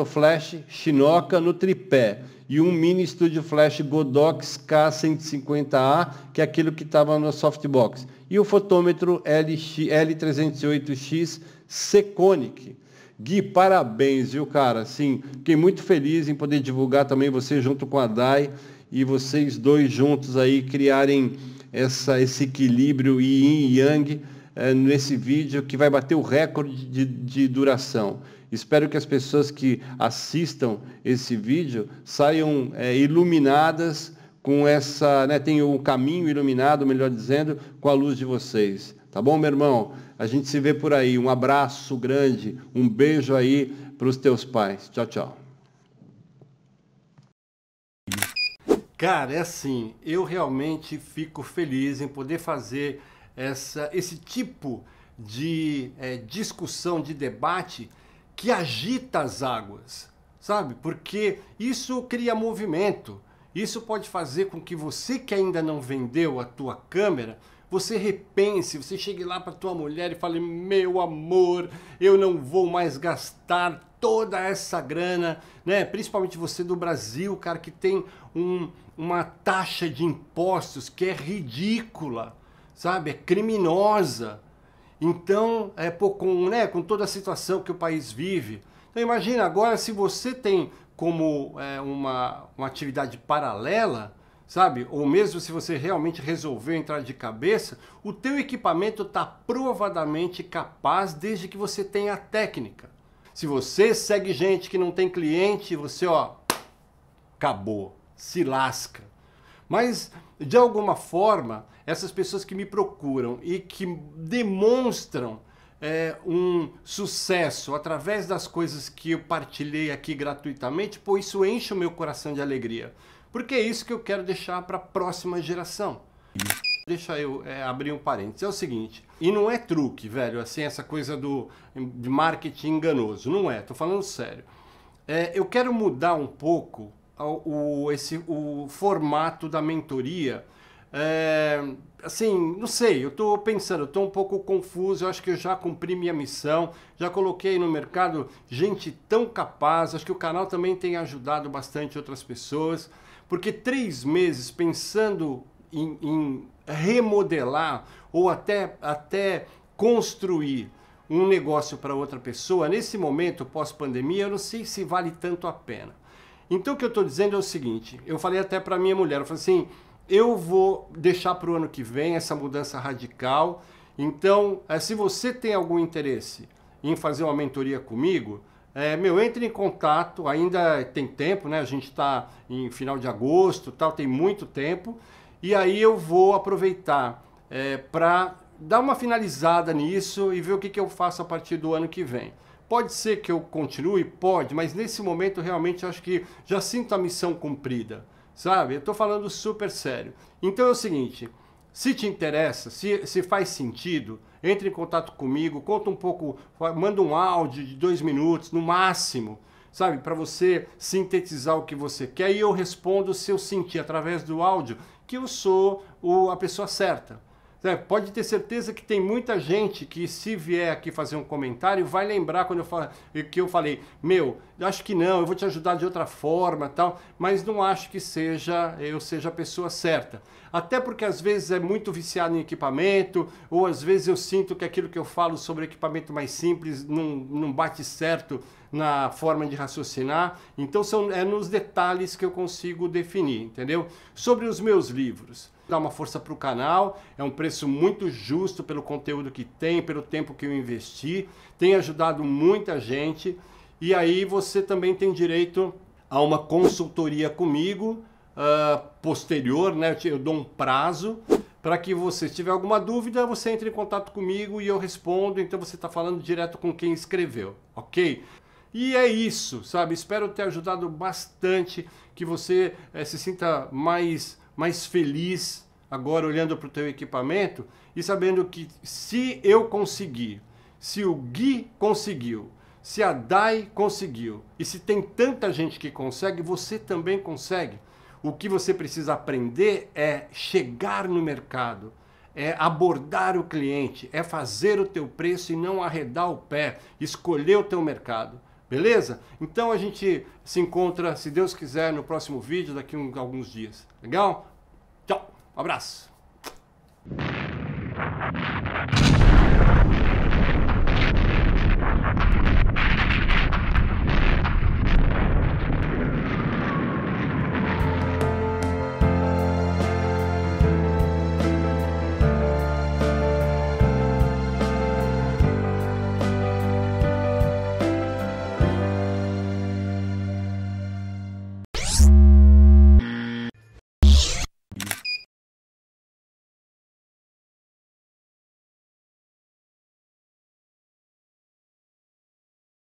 flash Shinoka no tripé e um mini Studio Flash Godox K150A, que é aquilo que estava no softbox. E o fotômetro L308X Seconic. Gui, parabéns, viu, cara? Sim, fiquei muito feliz em poder divulgar também você junto com a Dai e vocês dois juntos aí criarem essa, esse equilíbrio yin e yang é, nesse vídeo que vai bater o recorde de, de duração. Espero que as pessoas que assistam esse vídeo saiam é, iluminadas com essa, né, tenham o caminho iluminado, melhor dizendo, com a luz de vocês. Tá bom, meu irmão? A gente se vê por aí. Um abraço grande, um beijo aí para os teus pais. Tchau, tchau. Cara, é assim, eu realmente fico feliz em poder fazer essa, esse tipo de é, discussão, de debate que agita as águas, sabe? Porque isso cria movimento. Isso pode fazer com que você que ainda não vendeu a tua câmera você repense, você chegue lá para tua mulher e fale: "Meu amor, eu não vou mais gastar toda essa grana", né? Principalmente você do Brasil, cara, que tem um, uma taxa de impostos que é ridícula, sabe? É criminosa. Então, é pô, com, né, com toda a situação que o país vive. Então imagina agora se você tem como é, uma, uma atividade paralela, sabe? Ou mesmo se você realmente resolveu entrar de cabeça, o teu equipamento está provadamente capaz desde que você tenha a técnica. Se você segue gente que não tem cliente, você ó, acabou, se lasca. Mas de alguma forma, essas pessoas que me procuram e que demonstram é, um sucesso através das coisas que eu partilhei aqui gratuitamente, pô, isso enche o meu coração de alegria. Porque é isso que eu quero deixar para a próxima geração. Deixa eu é, abrir um parênteses. É o seguinte, e não é truque, velho, assim, essa coisa do de marketing enganoso. Não é, tô falando sério. É, eu quero mudar um pouco o, o esse, o formato da mentoria. É, assim, não sei, eu estou pensando, estou um pouco confuso, eu acho que eu já cumpri minha missão, já coloquei no mercado gente tão capaz, acho que o canal também tem ajudado bastante outras pessoas. Porque três meses pensando em, em remodelar ou até, até construir um negócio para outra pessoa, nesse momento pós-pandemia, eu não sei se vale tanto a pena. Então o que eu estou dizendo é o seguinte: eu falei até para minha mulher, eu falei assim, eu vou deixar para o ano que vem essa mudança radical. Então, eh, se você tem algum interesse em fazer uma mentoria comigo, é, meu, entre em contato, ainda tem tempo, né? A gente está em final de agosto, tal, tem muito tempo. E aí eu vou aproveitar é, para dar uma finalizada nisso e ver o que, que eu faço a partir do ano que vem. Pode ser que eu continue? Pode, mas nesse momento realmente acho que já sinto a missão cumprida, sabe? Eu estou falando super sério. Então é o seguinte: se te interessa, se, se faz sentido, entre em contato comigo, conta um pouco, manda um áudio de dois minutos, no máximo, sabe? Para você sintetizar o que você quer. E eu respondo se eu sentir através do áudio que eu sou o, a pessoa certa. Pode ter certeza que tem muita gente que, se vier aqui fazer um comentário, vai lembrar quando eu falo, que eu falei, meu, acho que não, eu vou te ajudar de outra forma tal, mas não acho que seja eu seja a pessoa certa. Até porque às vezes é muito viciado em equipamento, ou às vezes eu sinto que aquilo que eu falo sobre equipamento mais simples não, não bate certo na forma de raciocinar. Então são, é nos detalhes que eu consigo definir, entendeu? Sobre os meus livros dar uma força para o canal. É um preço muito justo pelo conteúdo que tem, pelo tempo que eu investi. Tem ajudado muita gente. E aí você também tem direito a uma consultoria comigo uh, posterior, né? Eu, dou um prazo para que você, se tiver alguma dúvida, você entre em contato comigo e eu respondo. Então você está falando direto com quem escreveu, ok? E é isso, sabe? Espero ter ajudado bastante, que você eh, se sinta mais mais feliz agora olhando para o teu equipamento e sabendo que se eu conseguir, se o Gui conseguiu, se a Dai conseguiu, e se tem tanta gente que consegue, você também consegue. O que você precisa aprender é chegar no mercado, é abordar o cliente, é fazer o teu preço e não arredar o pé, escolher o teu mercado. Beleza? Então a gente se encontra, se Deus quiser, no próximo vídeo daqui a alguns dias. Legal? Um abraço.